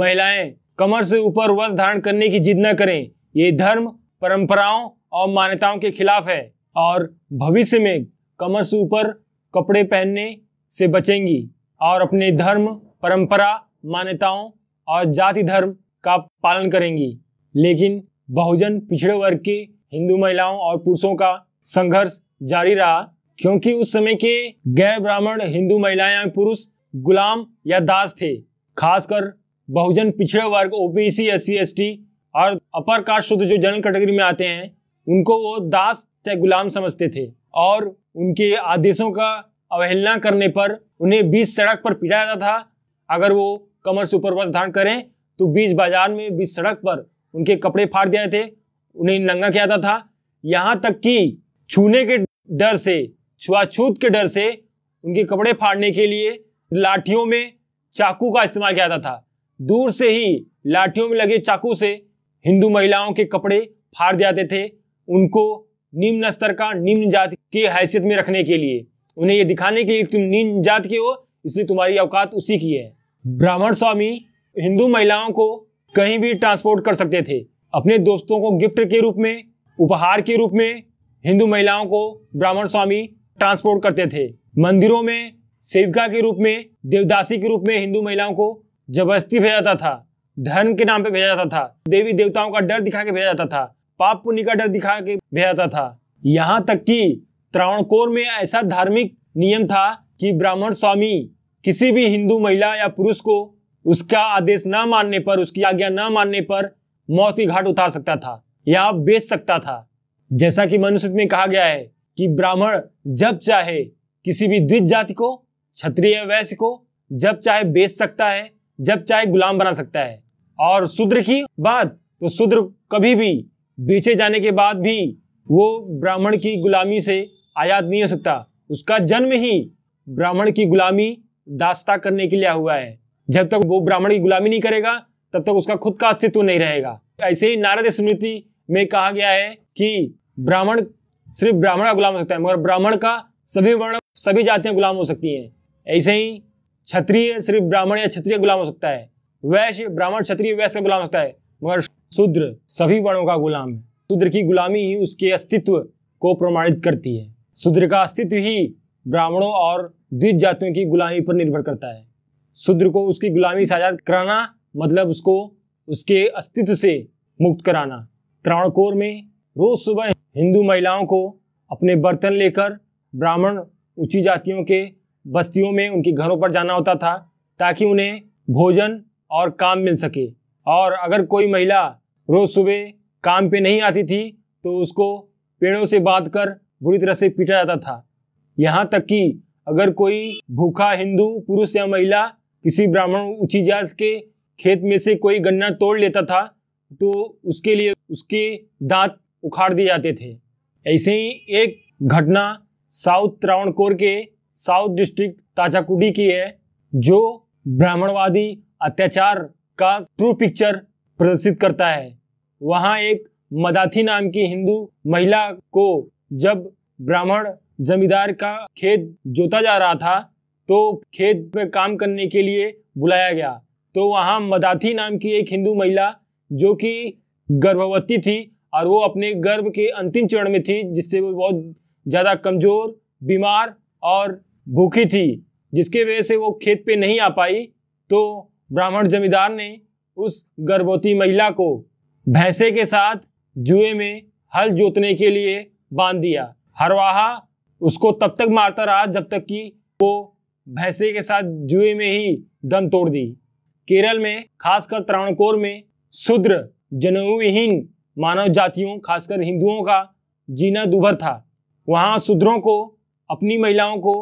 महिलाएं कमर से ऊपर वस्त्र धारण करने की जिद न करें ये धर्म परंपराओं और मान्यताओं के खिलाफ है और भविष्य में कमर से ऊपर कपड़े पहनने से बचेंगी और अपने धर्म परंपरा मान्यताओं और जाति धर्म का पालन करेंगी लेकिन बहुजन पिछड़े वर्ग के हिंदू महिलाओं और पुरुषों का संघर्ष जारी रहा क्योंकि उस समय के गैर ब्राह्मण हिंदू महिलाएं या पुरुष गुलाम या दास थे खासकर बहुजन पिछड़े वर्ग ओबीसी एस सी और अपर कास्ट शुद्ध जो जनरल कैटेगरी में आते हैं उनको वो दास या गुलाम समझते थे और उनके आदेशों का अवहेलना करने पर उन्हें बीच सड़क पर पीटा जाता था अगर वो कमर से वस्त्र धारण करें तो बीच बाजार में बीच सड़क पर उनके कपड़े फाड़ दिए थे उन्हें नंगा किया जाता था यहाँ तक कि छूने के डर से छुआछूत के डर से उनके कपड़े फाड़ने के लिए लाठियों में चाकू का इस्तेमाल किया जाता था दूर से ही लाठियों में लगे चाकू से हिंदू महिलाओं के कपड़े फाड़ जाते थे उनको निम्न स्तर का निम्न जाति की हैसियत में रखने के लिए उन्हें ये दिखाने के लिए तुम निम्न जाति के हो इसलिए तुम्हारी अवकात उसी की है ब्राह्मण स्वामी हिंदू महिलाओं को कहीं भी ट्रांसपोर्ट कर सकते थे अपने दोस्तों को गिफ्ट के रूप में उपहार के रूप में हिंदू महिलाओं को ब्राह्मण स्वामी ट्रांसपोर्ट करते थे मंदिरों में सेविका के रूप में देवदासी के रूप में हिंदू महिलाओं को जबरदस्ती भेजा जाता था धर्म के नाम पे भेजा जाता था देवी देवताओं का डर दिखा के भेजा जाता था पाप पुण्य का डर दिखा के भेजा जाता था यहाँ तक कि त्रावणकोर में ऐसा धार्मिक नियम था कि ब्राह्मण स्वामी किसी भी हिंदू महिला या पुरुष को उसका आदेश न मानने पर उसकी आज्ञा न मानने पर मौत की घाट उतार सकता था या बेच सकता था जैसा कि मनुष्य में कहा गया है कि ब्राह्मण जब चाहे किसी भी द्विज जाति को क्षत्रिय वैश्य को जब चाहे बेच सकता है जब चाहे गुलाम बना सकता है और शूद्र की बात तो शूद्र कभी भी बेचे जाने के बाद भी वो ब्राह्मण की गुलामी से आज़ाद नहीं हो सकता उसका जन्म ही ब्राह्मण की गुलामी दास्ता करने के लिए हुआ है जब तक वो ब्राह्मण की गुलामी नहीं करेगा तब तक उसका खुद का अस्तित्व नहीं रहेगा ऐसे ही नारद स्मृति में कहा गया है कि ब्राह्मण सिर्फ ब्राह्मण का गुलाम हो सकता है मगर ब्राह्मण का सभी वर्ण सभी जातियां गुलाम हो सकती हैं ऐसे ही क्षत्रिय सिर्फ ब्राह्मण या क्षत्रिय गुलाम हो सकता है वैश्य ब्राह्मण क्षत्रिय वैश्य का गुलाम हो सकता है मगर शूद्र सभी वर्णों का गुलाम है शूद्र की गुलामी ही उसके अस्तित्व को प्रमाणित करती है शूद्र का अस्तित्व ही ब्राह्मणों और द्विज जातियों की गुलामी पर निर्भर करता है शूद्र को उसकी गुलामी से आजाद कराना मतलब उसको उसके अस्तित्व से मुक्त कराना त्रावणकोर में रोज सुबह हिंदू महिलाओं को अपने बर्तन लेकर ब्राह्मण ऊंची जातियों के बस्तियों में उनके घरों पर जाना होता था ताकि उन्हें भोजन और काम मिल सके और अगर कोई महिला रोज़ सुबह काम पे नहीं आती थी तो उसको पेड़ों से बांध कर बुरी तरह से पीटा जाता था यहाँ तक कि अगर कोई भूखा हिंदू पुरुष या महिला किसी ब्राह्मण ऊंची जात के खेत में से कोई गन्ना तोड़ लेता था तो उसके लिए उसके दांत उखाड़ दिए जाते थे ऐसे ही एक घटना साउथ त्रावणकोर के साउथ डिस्ट्रिक्ट ताजाकुडी की है जो ब्राह्मणवादी अत्याचार का ट्रू पिक्चर प्रदर्शित करता है वहाँ एक मदाथी नाम की हिंदू महिला को जब ब्राह्मण जमींदार का खेत जोता जा रहा था तो खेत में काम करने के लिए बुलाया गया तो वहाँ मदाथी नाम की एक हिंदू महिला जो कि गर्भवती थी और वो अपने गर्भ के अंतिम चरण में थी जिससे वो बहुत ज़्यादा कमज़ोर बीमार और भूखी थी जिसके वजह से वो खेत पे नहीं आ पाई तो ब्राह्मण जमींदार ने उस गर्भवती महिला को भैंसे के साथ जुए में हल जोतने के लिए बांध दिया हरवाहा उसको तब तक मारता रहा जब तक कि वो भैंसे के साथ जुए में ही दम तोड़ दी केरल में खासकर त्रावणकोर में शूद्र जनेऊविहीन मानव जातियों खासकर हिंदुओं का जीना दुभर था वहाँ शूद्रों को अपनी महिलाओं को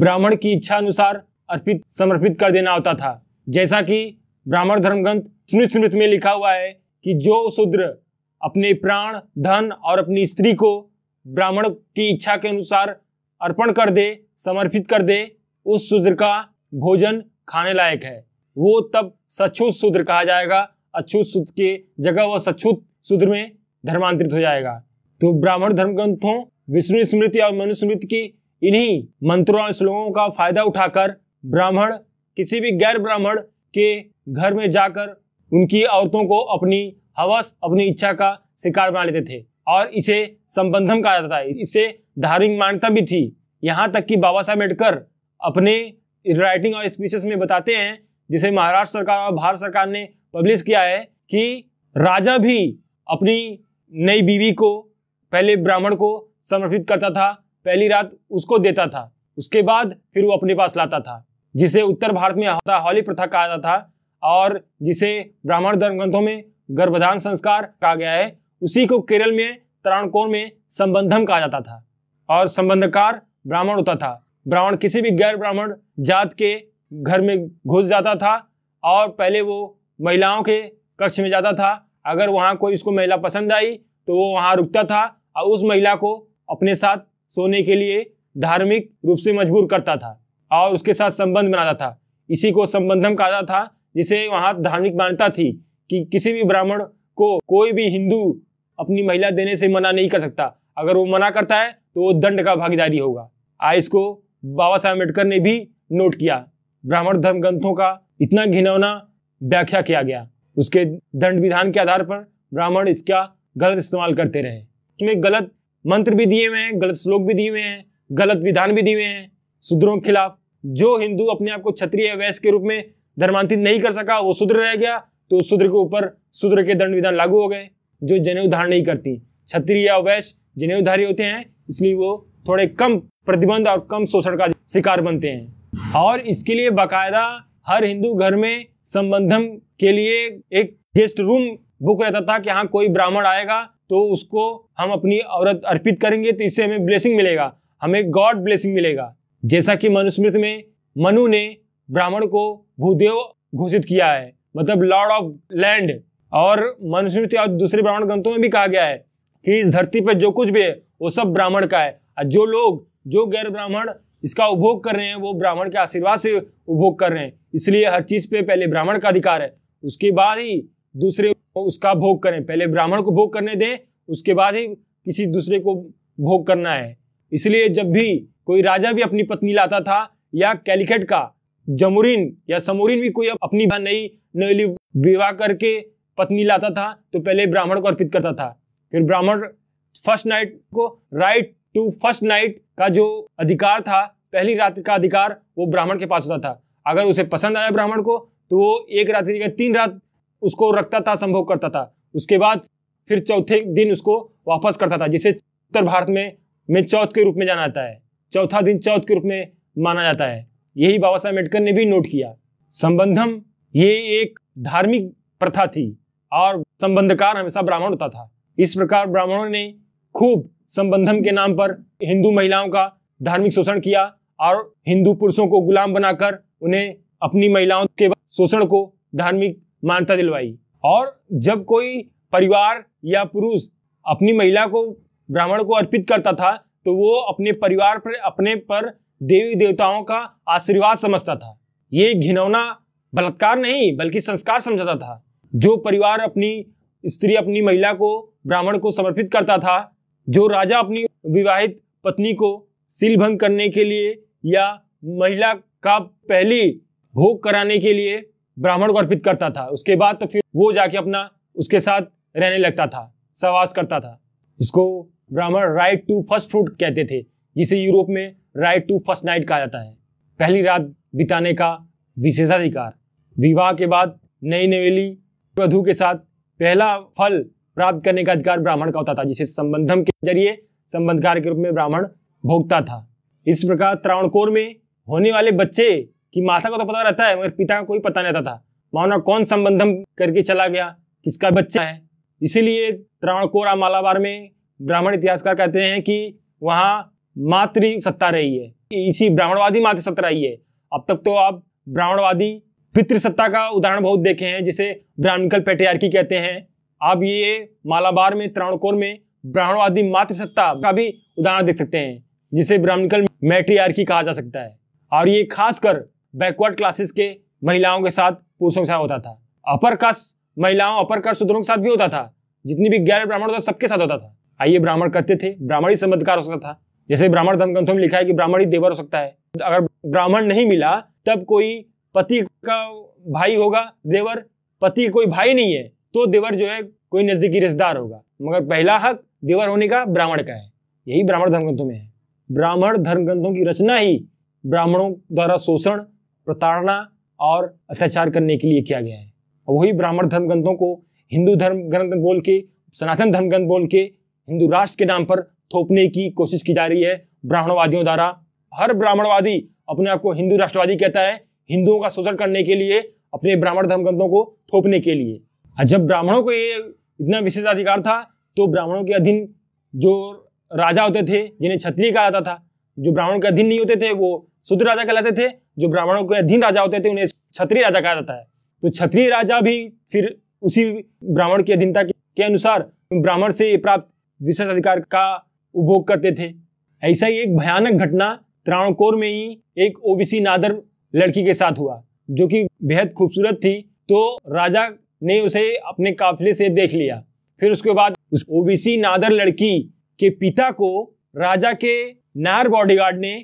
ब्राह्मण की इच्छा अनुसार अर्पित समर्पित कर देना होता था जैसा कि ब्राह्मण धर्मग्रंथ स्मृत स्मृत में लिखा हुआ है कि जो शूद्र अपने प्राण धन और अपनी स्त्री को ब्राह्मण की इच्छा के अनुसार अर्पण कर दे समर्पित कर दे उस शूद्र का भोजन खाने लायक है वो तब सछूत शूद्र कहा जाएगा अछूत शूद्र के जगह वह सछूत शूद्र में धर्मांतरित हो जाएगा तो ब्राह्मण धर्म ग्रंथों विष्णु स्मृति और मनुस्मृति की इन्हीं मंत्रों और श्लोकों का फायदा उठाकर ब्राह्मण किसी भी गैर ब्राह्मण के घर में जाकर उनकी औरतों को अपनी हवस अपनी इच्छा का शिकार बना लेते थे और इसे संबंधम कहा जाता था इसे धार्मिक मान्यता भी थी यहाँ तक कि बाबा साहब अम्बेडकर अपने राइटिंग और स्पीचेस में बताते हैं जिसे महाराष्ट्र सरकार और भारत सरकार ने पब्लिश किया है कि राजा भी अपनी नई बीवी को पहले ब्राह्मण को समर्पित करता था पहली रात उसको देता था उसके बाद फिर वो अपने पास लाता था जिसे उत्तर भारत में होता हौली प्रथा कहा जाता था और जिसे ब्राह्मण धर्म ग्रंथों में गर्भधान संस्कार कहा गया है उसी को केरल में तराणकोण में संबंधम कहा जाता था और संबंधकार ब्राह्मण होता था ब्राह्मण किसी भी गैर ब्राह्मण जात के घर में घुस जाता था और पहले वो महिलाओं के कक्ष में जाता था अगर वहाँ कोई उसको महिला पसंद आई तो वो वहाँ रुकता था और उस महिला को अपने साथ सोने के लिए धार्मिक रूप से मजबूर करता था और उसके साथ संबंध बनाता था इसी को संबंधम कहा था जिसे वहाँ धार्मिक मान्यता थी कि किसी भी ब्राह्मण को कोई भी हिंदू अपनी महिला देने से मना नहीं कर सकता अगर वो मना करता है तो वो दंड का भागीदारी होगा आज इसको बाबा साहब अम्बेडकर ने भी नोट किया ब्राह्मण धर्म ग्रंथों का इतना घिनौना व्याख्या किया गया उसके दंड विधान के आधार पर ब्राह्मण इसका गलत इस्तेमाल करते रहे उसमें गलत मंत्र भी दिए हुए हैं गलत श्लोक भी दिए हुए हैं गलत विधान भी दिए हुए हैं शूद्रों के खिलाफ जो हिंदू अपने आप को क्षत्रिय वैश्य के रूप में धर्मांतरित नहीं कर सका वो शूद्र रह गया तो शूद्र के ऊपर शूद्र के दंड विधान लागू हो गए जो जनेऊ धारण नहीं करती क्षत्रिय या वैश्य जनेऊधारी होते हैं इसलिए वो थोड़े कम प्रतिबंध और कम शोषण का शिकार बनते हैं और इसके लिए बाकायदा हर हिंदू घर में संबंधम के लिए एक गेस्ट रूम बुक रहता था कि हाँ कोई ब्राह्मण आएगा तो उसको हम अपनी औरत अर्पित करेंगे तो इससे हमें ब्लेसिंग मिलेगा हमें गॉड ब्लेसिंग मिलेगा जैसा कि मनुस्मृति में मनु ने ब्राह्मण को भूदेव घोषित किया है मतलब लॉर्ड ऑफ लैंड और मनुस्मृति और दूसरे ब्राह्मण ग्रंथों में भी कहा गया है कि इस धरती पर जो कुछ भी है वो सब ब्राह्मण का है और जो लोग जो गैर ब्राह्मण इसका उपभोग कर रहे हैं वो ब्राह्मण के आशीर्वाद से उपभोग कर रहे हैं इसलिए हर चीज पे पहले ब्राह्मण का अधिकार है उसके बाद ही दूसरे उसका भोग करें पहले ब्राह्मण को भोग करने दें उसके बाद ही किसी दूसरे को भोग करना है इसलिए जब भी कोई राजा भी अपनी पत्नी लाता था या कैलिकेट का जमुरीन या समुरीन भी कोई अपनी नई नई विवाह करके पत्नी लाता था तो पहले ब्राह्मण को अर्पित करता था फिर ब्राह्मण फर्स्ट नाइट को राइट टू फर्स्ट नाइट का जो अधिकार था पहली रात्रि का अधिकार वो ब्राह्मण के पास होता था अगर उसे पसंद आया ब्राह्मण को तो वो एक रात्रि का तीन रात उसको रखता था संभोग करता था उसके बाद फिर चौथे दिन उसको वापस करता था जिसे उत्तर भारत में में चौथ के रूप में जाना जाता है चौथा दिन चौथ के रूप में माना जाता है यही बाबा साहब अम्बेडकर ने भी नोट किया संबंधम ये एक धार्मिक प्रथा थी और संबंधकार हमेशा ब्राह्मण होता था इस प्रकार ब्राह्मणों ने खूब संबंधन के नाम पर हिंदू महिलाओं का धार्मिक शोषण किया और हिंदू पुरुषों को गुलाम बनाकर उन्हें अपनी महिलाओं के शोषण को धार्मिक मान्यता दिलवाई और जब कोई परिवार या पुरुष अपनी महिला को ब्राह्मण को अर्पित करता था तो वो अपने परिवार पर अपने पर देवी देवताओं का आशीर्वाद समझता था ये घिनौना बलात्कार नहीं बल्कि संस्कार समझाता था जो परिवार अपनी स्त्री अपनी महिला को ब्राह्मण को समर्पित करता था जो राजा अपनी विवाहित पत्नी को भंग करने के लिए या महिला का पहली भोग कराने के लिए ब्राह्मण को अर्पित करता था उसके बाद तो फिर वो जाके अपना उसके साथ रहने लगता था सहवास करता था इसको ब्राह्मण राइट टू फर्स्ट फ्रूट कहते थे जिसे यूरोप में राइट टू फर्स्ट नाइट कहा जाता है पहली रात बिताने का विशेषाधिकार विवाह के बाद नई नवेली वधु के साथ पहला फल प्राप्त करने का अधिकार ब्राह्मण का होता था जिसे संबंधम के जरिए संबंधकार के रूप में ब्राह्मण भोगता था इस प्रकार त्रावणकोर में होने वाले बच्चे की माता को तो पता रहता है मगर पिता का कोई पता नहीं रहता था मानो कौन संबंधम करके चला गया किसका बच्चा है इसीलिए त्रावणकोर मालाबार में ब्राह्मण इतिहासकार कहते हैं कि वहाँ मातृ सत्ता रही है इसी ब्राह्मणवादी मातृ सत्ता रही है अब तक तो आप ब्राह्मणवादी पितृसत्ता का उदाहरण बहुत देखे हैं जिसे ब्राह्मणिकल पेटियार्की कहते हैं आप ये मालाबार में त्राणकोर में ब्राह्मणवादी मातृसत्ता का भी उदाहरण देख सकते हैं जिसे ब्राह्मणिकल मैट्रियार्की कहा जा सकता है और ये खासकर बैकवर्ड क्लासेस के महिलाओं के साथ पुरुषों के साथ होता था अपर कास्ट महिलाओं अपर कास्ट शूद्रों के साथ भी होता था जितनी भी गैर ब्राह्मण होता सबके साथ होता था आइए ब्राह्मण करते थे ब्राह्मण ही संबंधकार हो सकता था जैसे ब्राह्मण धर्म ग्रंथों में लिखा है कि ब्राह्मण ही देवर हो सकता है अगर ब्राह्मण नहीं मिला तब कोई पति का भाई होगा देवर पति कोई भाई नहीं है तो देवर जो है कोई नजदीकी रिश्तेदार होगा मगर पहला हक देवर होने का ब्राह्मण का है यही ब्राह्मण धर्म ग्रंथों में है ब्राह्मण धर्म ग्रंथों की रचना ही ब्राह्मणों द्वारा शोषण प्रताड़ना और अत्याचार करने के लिए किया गया है वही ब्राह्मण धर्म ग्रंथों को हिंदू धर्म ग्रंथ बोल के सनातन धर्म ग्रंथ बोल के हिंदू राष्ट्र के नाम पर थोपने की कोशिश की जा रही है ब्राह्मणवादियों द्वारा हर ब्राह्मणवादी अपने आप को हिंदू राष्ट्रवादी कहता है हिंदुओं का शोषण करने के लिए अपने ब्राह्मण धर्म ग्रंथों को थोपने के लिए जब ब्राह्मणों को ये इतना विशेष अधिकार था तो ब्राह्मणों के अधीन जो राजा होते थे जिन्हें क्षत्रिय कहा जाता था जो ब्राह्मण के अधीन नहीं होते थे वो शुद्ध राजा कहलाते थे जो ब्राह्मणों के अधीन राजा होते थे उन्हें क्षत्रिय राजा कहा जाता है तो क्षत्रिय राजा भी फिर उसी ब्राह्मण की अधीनता के अनुसार ब्राह्मण से प्राप्त विशेष अधिकार का उपभोग करते थे ऐसा ही एक भयानक घटना त्रावणकोर में ही एक ओबीसी नादर लड़की के साथ हुआ जो कि बेहद खूबसूरत थी तो राजा ने उसे अपने काफिले से देख लिया फिर उसके बाद उस ओबीसी नादर लड़की के पिता को राजा के नार बॉडीगार्ड ने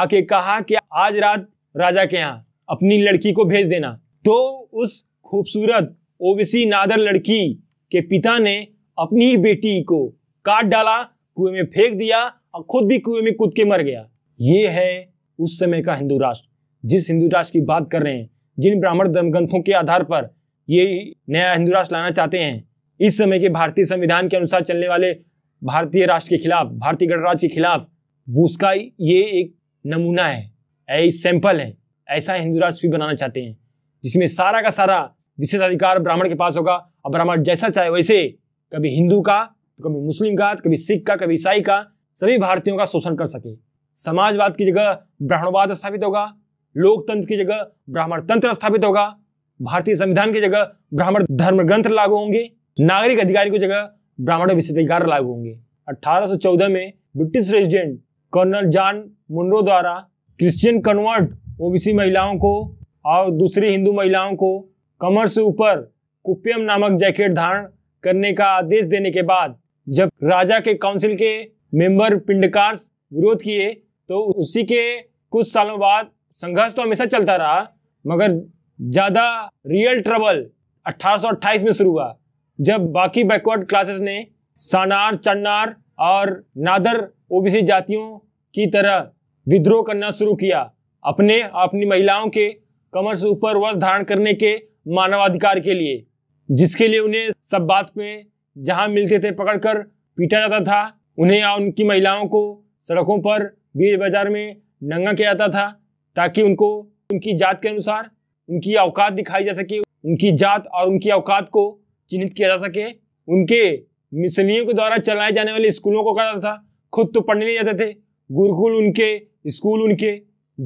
आके कहा कि आज रात राजा के यहाँ अपनी लड़की को भेज देना तो उस खूबसूरत ओबीसी नादर लड़की के पिता ने अपनी ही बेटी को काट डाला कुएं में फेंक दिया और खुद भी कुएं में कूद के मर गया ये है उस समय का हिंदू राष्ट्र जिस हिंदू राष्ट्र की बात कर रहे हैं जिन ब्राह्मण धर्म ग्रंथों के आधार पर ये नया हिंदू राष्ट्र लाना चाहते हैं इस समय के भारतीय संविधान के अनुसार चलने वाले भारतीय राष्ट्र के खिलाफ भारतीय गणराज्य के खिलाफ उसका ये एक नमूना है ऐसी सैंपल है ऐसा हिंदू राष्ट्र भी बनाना चाहते हैं जिसमें सारा का सारा विशेष अधिकार ब्राह्मण के पास होगा और ब्राह्मण जैसा चाहे वैसे कभी हिंदू का तो कभी मुस्लिम का तो कभी सिख का कभी ईसाई का सभी भारतीयों का शोषण कर सके समाजवाद की जगह ब्राह्मणवाद स्थापित होगा लोकतंत्र की जगह ब्राह्मण तंत्र स्थापित होगा भारतीय संविधान की जगह ब्राह्मण धर्म ग्रंथ लागू होंगे नागरिक अधिकारी की जगह ब्राह्मण विशेषाधिकार लागू होंगे 1814 में British resident colonel John Munro द्वारा क्रिश्चियन कन्वर्ट ओबीसी महिलाओं को और दूसरी हिंदू महिलाओं को कमर से ऊपर कुपियम नामक जैकेट धारण करने का आदेश देने के बाद जब राजा के काउंसिल के मेंबर पिंडकार विरोध किए तो उसी के कुछ सालों बाद संघर्ष तो हमेशा चलता रहा मगर ज़्यादा रियल ट्रबल 1828 में शुरू हुआ जब बाकी बैकवर्ड क्लासेस ने सानार चन्नार और नादर ओबीसी जातियों की तरह विद्रोह करना शुरू किया अपने अपनी महिलाओं के कमर से ऊपर वस्त्र धारण करने के मानवाधिकार के लिए जिसके लिए उन्हें सब बात में जहां मिलते थे पकड़कर पीटा जाता था उन्हें या उनकी महिलाओं को सड़कों पर बीज बाजार में नंगा किया जाता था ताकि उनको उनकी जात के अनुसार उनकी अवकात दिखाई जा सके उनकी जात और उनकी अवकात को चिन्हित किया जा सके उनके मिसलियों के द्वारा चलाए जाने वाले स्कूलों को कहा जाता था खुद तो पढ़ने नहीं जाते थे गुरुकुल उनके स्कूल उनके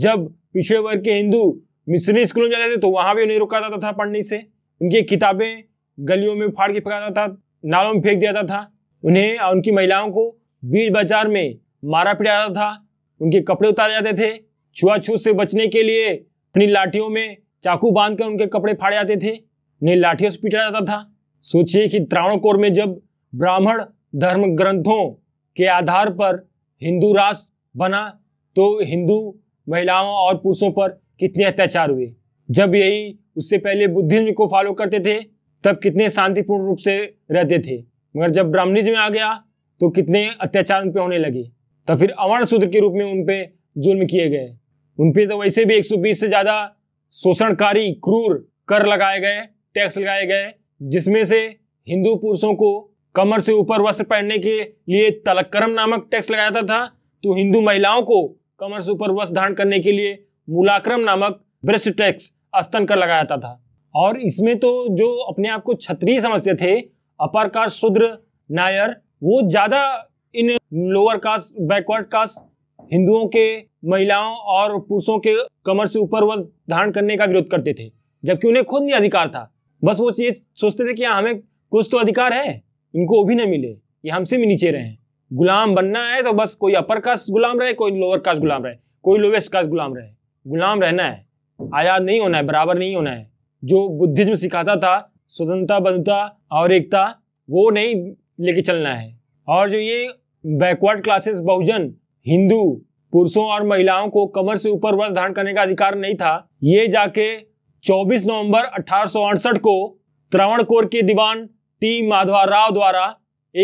जब पिछड़े वर्ग के हिंदू मिशनरी स्कूलों में जाते थे तो वहाँ भी उन्हें रोका जाता था पढ़ने से उनकी किताबें गलियों में फाड़ के फेंका जाता था नालों में फेंक दिया जाता था उन्हें और उनकी महिलाओं को बीच बाजार में मारा पीटा जाता था उनके कपड़े उतारे जाते थे छुआछूत से बचने के लिए अपनी लाठियों में चाकू बांध कर उनके कपड़े फाड़े जाते थे उन्हें लाठियों से पीटा जाता था सोचिए कि त्रावणकोर में जब ब्राह्मण धर्म ग्रंथों के आधार पर हिंदू राष्ट्र बना तो हिंदू महिलाओं और पुरुषों पर कितने अत्याचार हुए जब यही उससे पहले बुद्धिज्म को फॉलो करते थे तब कितने शांतिपूर्ण रूप से रहते थे मगर जब ब्राह्मणिज्म आ गया तो कितने अत्याचार उन पर होने लगे तब फिर अवर्ण शुद्ध के रूप में उन पर जुल्म किए गए उन पर तो वैसे भी 120 से ज़्यादा शोषणकारी क्रूर कर लगाए गए टैक्स लगाए गए जिसमें से हिंदू पुरुषों को कमर से ऊपर वस्त्र पहनने के लिए तलक्रम नामक टैक्स लगाया था तो हिंदू महिलाओं को कमर से ऊपर वस्त्र धारण करने के लिए मुलाक्रम नामक ब्रेस्ट टैक्स स्तन कर लगाया था, था और इसमें तो जो अपने आप को क्षत्रिय समझते थे अपर कास्ट शूद्र नायर वो ज़्यादा इन लोअर कास्ट बैकवर्ड कास्ट हिंदुओं के महिलाओं और पुरुषों के कमर से ऊपर वस्त्र धारण करने का विरोध करते थे जबकि उन्हें खुद नहीं अधिकार था बस वो ये सोचते थे कि हाँ, हमें कुछ तो अधिकार है इनको वो भी न मिले ये हमसे भी नीचे रहें गुलाम बनना है तो बस कोई अपर कास्ट गुलाम रहे कोई लोअर कास्ट गुलाम रहे कोई लोवेस्ट कास्ट गुलाम रहे गुलाम रहना है आज़ाद नहीं होना है बराबर नहीं होना है जो बुद्धिज्म सिखाता था स्वतंत्रता बंधुता और एकता वो नहीं लेके चलना है और जो ये बैकवर्ड क्लासेस बहुजन हिंदू पुरुषों और महिलाओं को कमर से ऊपर वस्त्र धारण करने का अधिकार नहीं था ये जाके 24 नवंबर अठारह को त्रावणकोर के दीवान टी माधवा राव द्वारा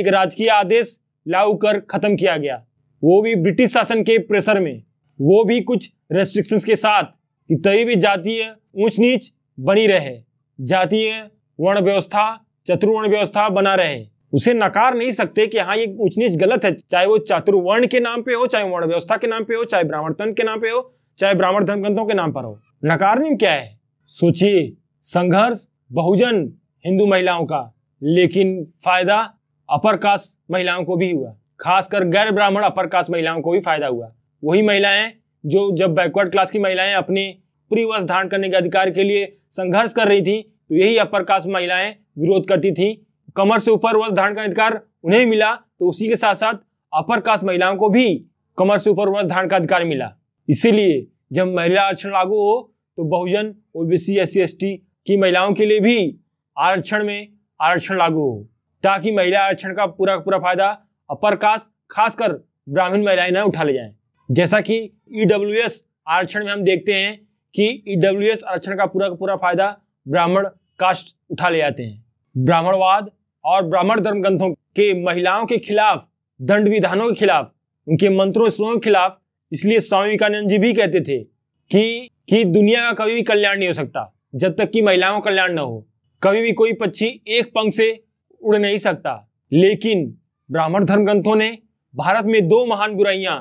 एक राजकीय आदेश लागू कर खत्म किया गया वो भी ब्रिटिश शासन के प्रेशर में वो भी कुछ रेस्ट्रिक्शंस के साथ कि तभी भी जातीय ऊंच नीच बनी रहे जातीय वर्ण व्यवस्था चतुर्वर्ण व्यवस्था बना रहे उसे नकार नहीं सकते कि हाँ ये ऊंच नीच गलत है चाहे वो चातुर्वर्ण के नाम पे हो चाहे वर्ण व्यवस्था के नाम पे हो चाहे ब्राह्मण तंत्र के नाम पे हो चाहे ब्राह्मण धर्म ग्रंथों के नाम पर हो नकार नहीं क्या है सोचिए संघर्ष बहुजन हिंदू महिलाओं का लेकिन फायदा अपर कास्ट महिलाओं को भी हुआ खासकर गैर ब्राह्मण अपर कास्ट महिलाओं को भी फायदा हुआ वही महिलाएं जो जब बैकवर्ड क्लास की महिलाएं अपने प्रीवश धारण करने के अधिकार के लिए संघर्ष कर रही थी तो यही अपर कास्ट महिलाएं विरोध करती थी कमर से ऊपर वस्त्र धारण का अधिकार उन्हें मिला तो उसी के साथ साथ अपर कास्ट महिलाओं को भी कमर से ऊपर वस्त्र धारण का अधिकार मिला इसीलिए जब महिला आरक्षण लागू हो तो बहुजन ओबीसी एस सी की महिलाओं के लिए भी आरक्षण में आरक्षण लागू हो ताकि महिला आरक्षण का पूरा पूरा फायदा अपर कास्ट खासकर ब्राह्मण महिलाएं न उठा ले जाए जैसा कि ई e आरक्षण में हम देखते हैं कि ई e आरक्षण का पूरा पूरा फायदा ब्राह्मण कास्ट उठा ले जाते हैं ब्राह्मणवाद और ब्राह्मण धर्म ग्रंथों के महिलाओं के खिलाफ दंड विधानों के खिलाफ उनके मंत्रों स्त्रों के खिलाफ इसलिए स्वामी विवेकानंद जी भी कहते थे कि कि दुनिया का कभी भी कल्याण नहीं हो सकता जब तक कि महिलाओं का कल्याण न हो कभी भी कोई पक्षी एक पंख से उड़ नहीं सकता लेकिन ब्राह्मण धर्म ग्रंथों ने भारत में दो महान बुराइयां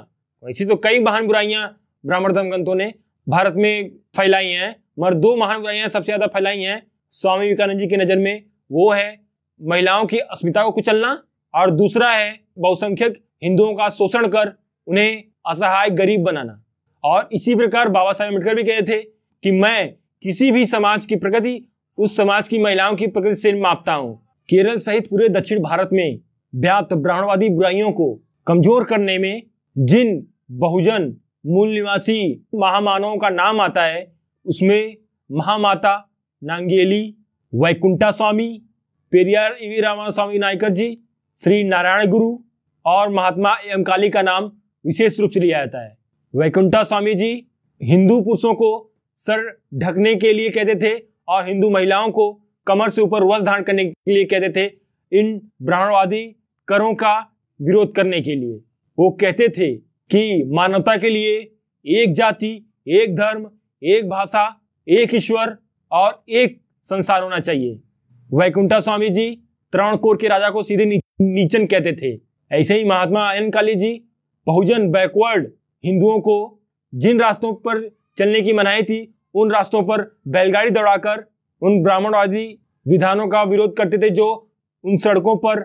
वैसे तो कई महान बुराइयां ब्राह्मण धर्म ग्रंथों ने भारत में फैलाई हैं मगर दो महान बुराइयां सबसे ज्यादा फैलाई हैं स्वामी विवेकानंद जी की नज़र में वो है महिलाओं की अस्मिता को कुचलना और दूसरा है बहुसंख्यक हिंदुओं का शोषण कर उन्हें असहाय गरीब बनाना और इसी प्रकार बाबा साहेब अम्बेडकर भी कहते थे कि मैं किसी भी समाज की प्रगति उस समाज की महिलाओं की प्रगति से मापता हूँ केरल सहित पूरे दक्षिण भारत में व्याप्त ब्राह्मणवादी बुराइयों को कमजोर करने में जिन बहुजन मूल निवासी महामानवों का नाम आता है उसमें महामाता नांगेली वैकुंठा स्वामी पेरियार ईवी रामा स्वामी नायकर जी श्री नारायण गुरु और महात्मा एम काली का नाम विशेष रूप से लिया जाता है वैकुंठा स्वामी जी हिंदू पुरुषों को सर ढकने के लिए कहते थे और हिंदू महिलाओं को कमर से ऊपर वस्त्र धारण करने के लिए कहते थे इन ब्राह्मणवादी करों का विरोध करने के लिए वो कहते थे कि मानवता के लिए एक जाति एक धर्म एक भाषा एक ईश्वर और एक संसार होना चाहिए वैकुंठा स्वामी जी त्रावणकोर के राजा को सीधे नीचन कहते थे ऐसे ही महात्मा आयन काली जी बहुजन बैकवर्ड हिंदुओं को जिन रास्तों पर चलने की मनाही थी उन रास्तों पर बैलगाड़ी दौड़ाकर उन ब्राह्मणवादी विधानों का विरोध करते थे जो उन सड़कों पर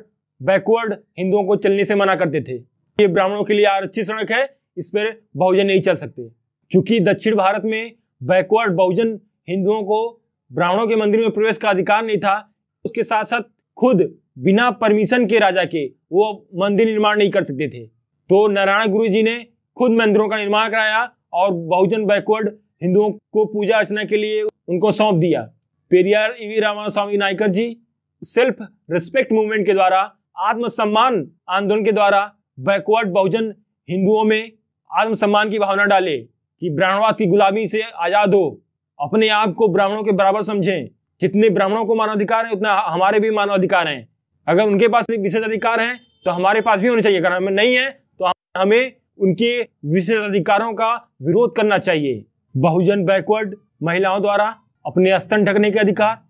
बैकवर्ड हिंदुओं को चलने से मना करते थे ये ब्राह्मणों के लिए आरक्षित सड़क है इस पर बहुजन नहीं चल सकते चूंकि दक्षिण भारत में बैकवर्ड बहुजन हिंदुओं को ब्राह्मणों के मंदिर में प्रवेश का अधिकार नहीं था उसके साथ साथ खुद बिना परमिशन के राजा के वो मंदिर निर्माण नहीं कर सकते थे तो नारायण गुरु जी ने खुद मंदिरों का निर्माण कराया और बहुजन बैकवर्ड हिंदुओं को पूजा अर्चना के लिए उनको सौंप दिया Periyar EV Rama Swami Naicker ji self respect movement के द्वारा आत्मसम्मान आंदोलन के द्वारा बैकवर्ड बहुजन हिंदुओं में आत्मसम्मान की भावना डाले कि ब्राह्मणवाद की गुलामी से आजाद हो अपने आप को ब्राह्मणों के बराबर समझें जितने ब्राह्मणों को मानवाधिकार है उतना हमारे भी मानवाधिकार हैं अगर उनके पास विशेष अधिकार हैं तो हमारे पास भी होने चाहिए अगर हमें नहीं है तो हमें उनके विशेष अधिकारों का विरोध करना चाहिए बहुजन बैकवर्ड महिलाओं द्वारा अपने स्तन ढकने के अधिकार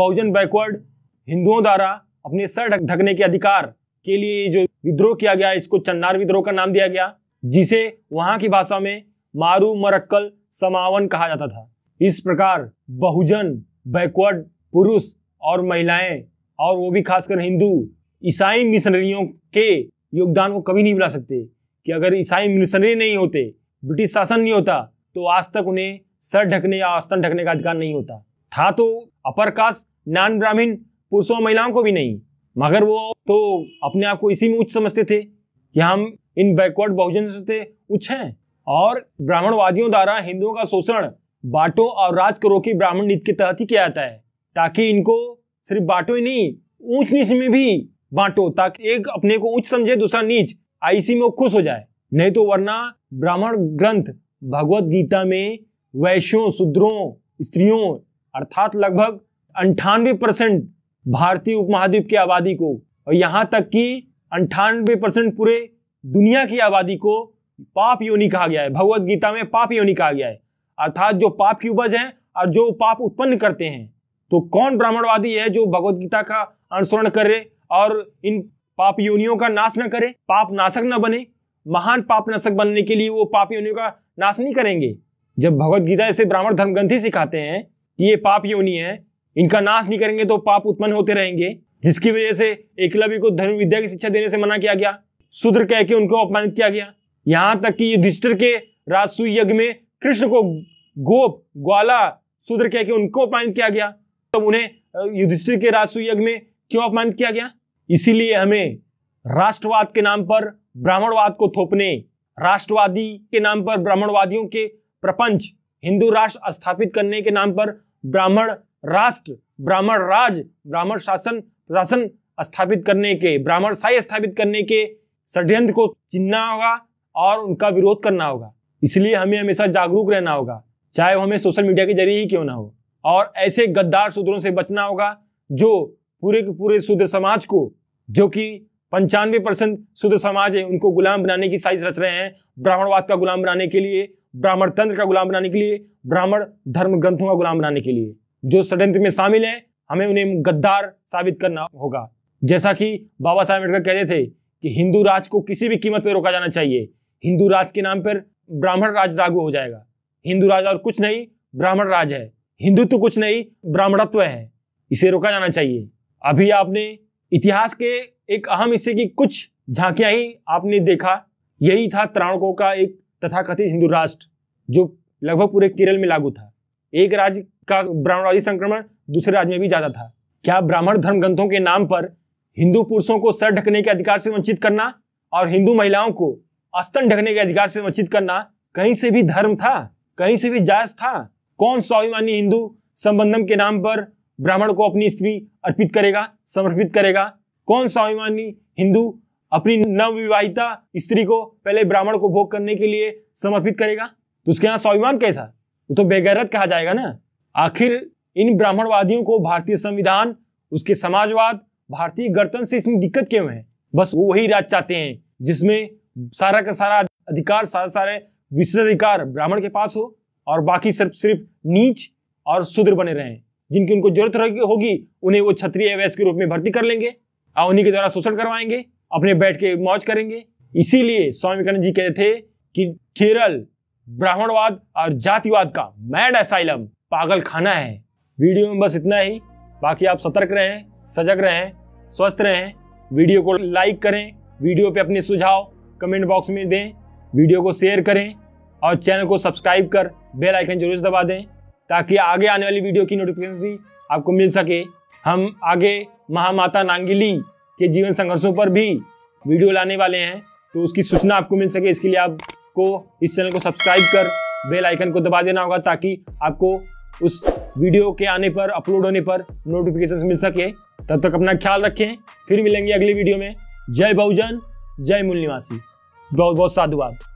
बहुजन बैकवर्ड हिंदुओं द्वारा अपने सर ढकने के अधिकार के लिए जो विद्रोह किया गया इसको चन्नार विद्रोह का नाम दिया गया जिसे वहां की भाषा में मारू मरक्कल समावन कहा जाता था इस प्रकार बहुजन बैकवर्ड पुरुष और महिलाएं और वो भी खासकर हिंदू ईसाई मिशनरियों के योगदान को कभी नहीं भुला सकते कि अगर ईसाई मिशनरी नहीं होते ब्रिटिश शासन नहीं होता तो आज तक उन्हें सर ढकने या आस्तन ढकने का अधिकार नहीं होता था तो अपर कास्ट नॉन ब्राह्मीण पुरुषों और महिलाओं को भी नहीं मगर वो तो अपने आप को इसी में उच्च समझते थे कि हम इन बैकवर्ड बहुजन से उच्च हैं और ब्राह्मणवादियों द्वारा हिंदुओं का शोषण बाटो और राज करो की ब्राह्मण नीति के तहत ही किया जाता है ताकि इनको सिर्फ बाटो ही नहीं ऊंच नीच में भी बांटो ताकि एक अपने को ऊंच समझे दूसरा नीच आईसी में वो खुश हो जाए नहीं तो वरना ब्राह्मण ग्रंथ भगवत गीता में वैश्यों शूद्रों स्त्रियों अर्थात लगभग अंठानवे परसेंट भारतीय उपमहाद्वीप की आबादी को और यहाँ तक कि अंठानवे परसेंट पूरे दुनिया की आबादी को पाप योनि कहा गया है भगवत गीता में पाप योनि कहा गया है अर्थात जो पाप की उपज है और जो पाप उत्पन्न करते हैं तो कौन ब्राह्मणवादी है जो भगवदगीता का अनुसरण करे और इन पाप योनियों का नाश न करे पाप नाशक न बने महान पाप नाशक बनने के लिए वो पाप योनियों का नाश नहीं करेंगे जब भगवत गीता ब्राह्मण धर्म ग्रंथी सिखाते हैं कि ये पाप योनि है इनका नाश नहीं करेंगे तो पाप उत्पन्न होते रहेंगे जिसकी वजह से एकलव्य को धर्म विद्या की शिक्षा देने से मना किया गया शूद्र कह के उनको अपमानित किया गया यहाँ तक कि युधिष्ठिर के राजसु यज्ञ में कृष्ण को गोप ग्वाला शूद्र कह के उनको अपमानित किया गया तब तो उन्हें युधिष्ठिर के राजसूयज्ञ में क्यों अपमानित किया गया इसीलिए हमें राष्ट्रवाद के नाम पर ब्राह्मणवाद को थोपने राष्ट्रवादी के नाम पर ब्राह्मणवादियों के प्रपंच हिंदू राष्ट्र स्थापित करने के नाम पर ब्राह्मण राष्ट्र ब्राह्मण राज ब्राह्मण शासन प्रशासन स्थापित करने के ब्राह्मण साई स्थापित करने के षड्यंत्र को चिन्हना होगा और उनका विरोध करना होगा इसलिए हमें हमेशा जागरूक रहना होगा चाहे वो हमें सोशल मीडिया के जरिए ही क्यों ना हो और ऐसे गद्दार सूत्रों से बचना होगा जो पूरे के पूरे शुद्ध समाज को जो कि पंचानवे परसेंट शुद्ध समाज है उनको गुलाम बनाने की साइज रच रहे हैं ब्राह्मणवाद का गुलाम बनाने के लिए ब्राह्मण तंत्र का गुलाम बनाने के लिए ब्राह्मण धर्म ग्रंथों का गुलाम बनाने के लिए जो षडयंत्र में शामिल हैं हमें उन्हें गद्दार साबित करना होगा जैसा कि बाबा साहेब अम्बेडकर कहते थे कि हिंदू राज को किसी भी कीमत पर रोका जाना चाहिए हिंदू राज के नाम पर ब्राह्मण राज लागू हो जाएगा हिंदू राज और कुछ नहीं ब्राह्मण राज है हिंदुत्व कुछ नहीं ब्राह्मणत्व है इसे रोका जाना चाहिए अभी आपने इतिहास के एक अहम हिस्से की कुछ झांकियां ही आपने देखा यही था त्राणकों का एक तथाकथित हिंदू राष्ट्र जो लगभग पूरे केरल में लागू था एक राज्य का ब्राह्मणवादी संक्रमण दूसरे राज्य में भी ज्यादा था क्या ब्राह्मण धर्म ग्रंथों के नाम पर हिंदू पुरुषों को सर ढकने के अधिकार से वंचित करना और हिंदू महिलाओं को अस्तन ढकने के अधिकार से वंचित करना कहीं से भी धर्म था कहीं से भी जायज था कौन स्वाभिमानी हिंदू संबंधम के नाम पर ब्राह्मण को अपनी स्त्री अर्पित करेगा समर्पित करेगा कौन स्वाभिमानी हिंदू अपनी नवविवाहिता स्त्री को पहले ब्राह्मण को भोग करने के लिए समर्पित करेगा तो उसके यहाँ स्वाभिमान कैसा वो तो बेगैरत कहा जाएगा ना आखिर इन ब्राह्मणवादियों को भारतीय संविधान उसके समाजवाद भारतीय गणतंत्र से इसमें दिक्कत क्यों है बस वही राज चाहते हैं जिसमें सारा का सारा अधिकार सारे सारे विशेष अधिकार ब्राह्मण के पास हो और बाकी सिर्फ सिर्फ नीच और शूद्र बने रहें जिनकी उनको जरूरत होगी उन्हें वो क्षत्रिय वैश्य के रूप में भर्ती कर लेंगे और उन्हीं के द्वारा शोषण करवाएंगे अपने बैठ के मौज करेंगे इसीलिए स्वामी विवेकानंद जी कहते थे कि केरल ब्राह्मणवाद और जातिवाद का मैड असाइलम पागल खाना है वीडियो में बस इतना ही बाकी आप सतर्क रहें सजग रहें स्वस्थ रहें वीडियो को लाइक करें वीडियो पे अपने सुझाव कमेंट बॉक्स में दें वीडियो को शेयर करें और चैनल को सब्सक्राइब कर बेल आइकन जरूर दबा दें ताकि आगे आने वाली वीडियो की नोटिफिकेशन भी आपको मिल सके हम आगे महामाता नांगिली के जीवन संघर्षों पर भी वीडियो लाने वाले हैं तो उसकी सूचना आपको मिल सके इसके लिए आपको इस चैनल को सब्सक्राइब कर बेल आइकन को दबा देना होगा ताकि आपको उस वीडियो के आने पर अपलोड होने पर नोटिफिकेशन मिल सके तब तक अपना ख्याल रखें फिर मिलेंगे अगली वीडियो में जय बहुजन जय मूल निवासी बहुत बहुत साधुवाद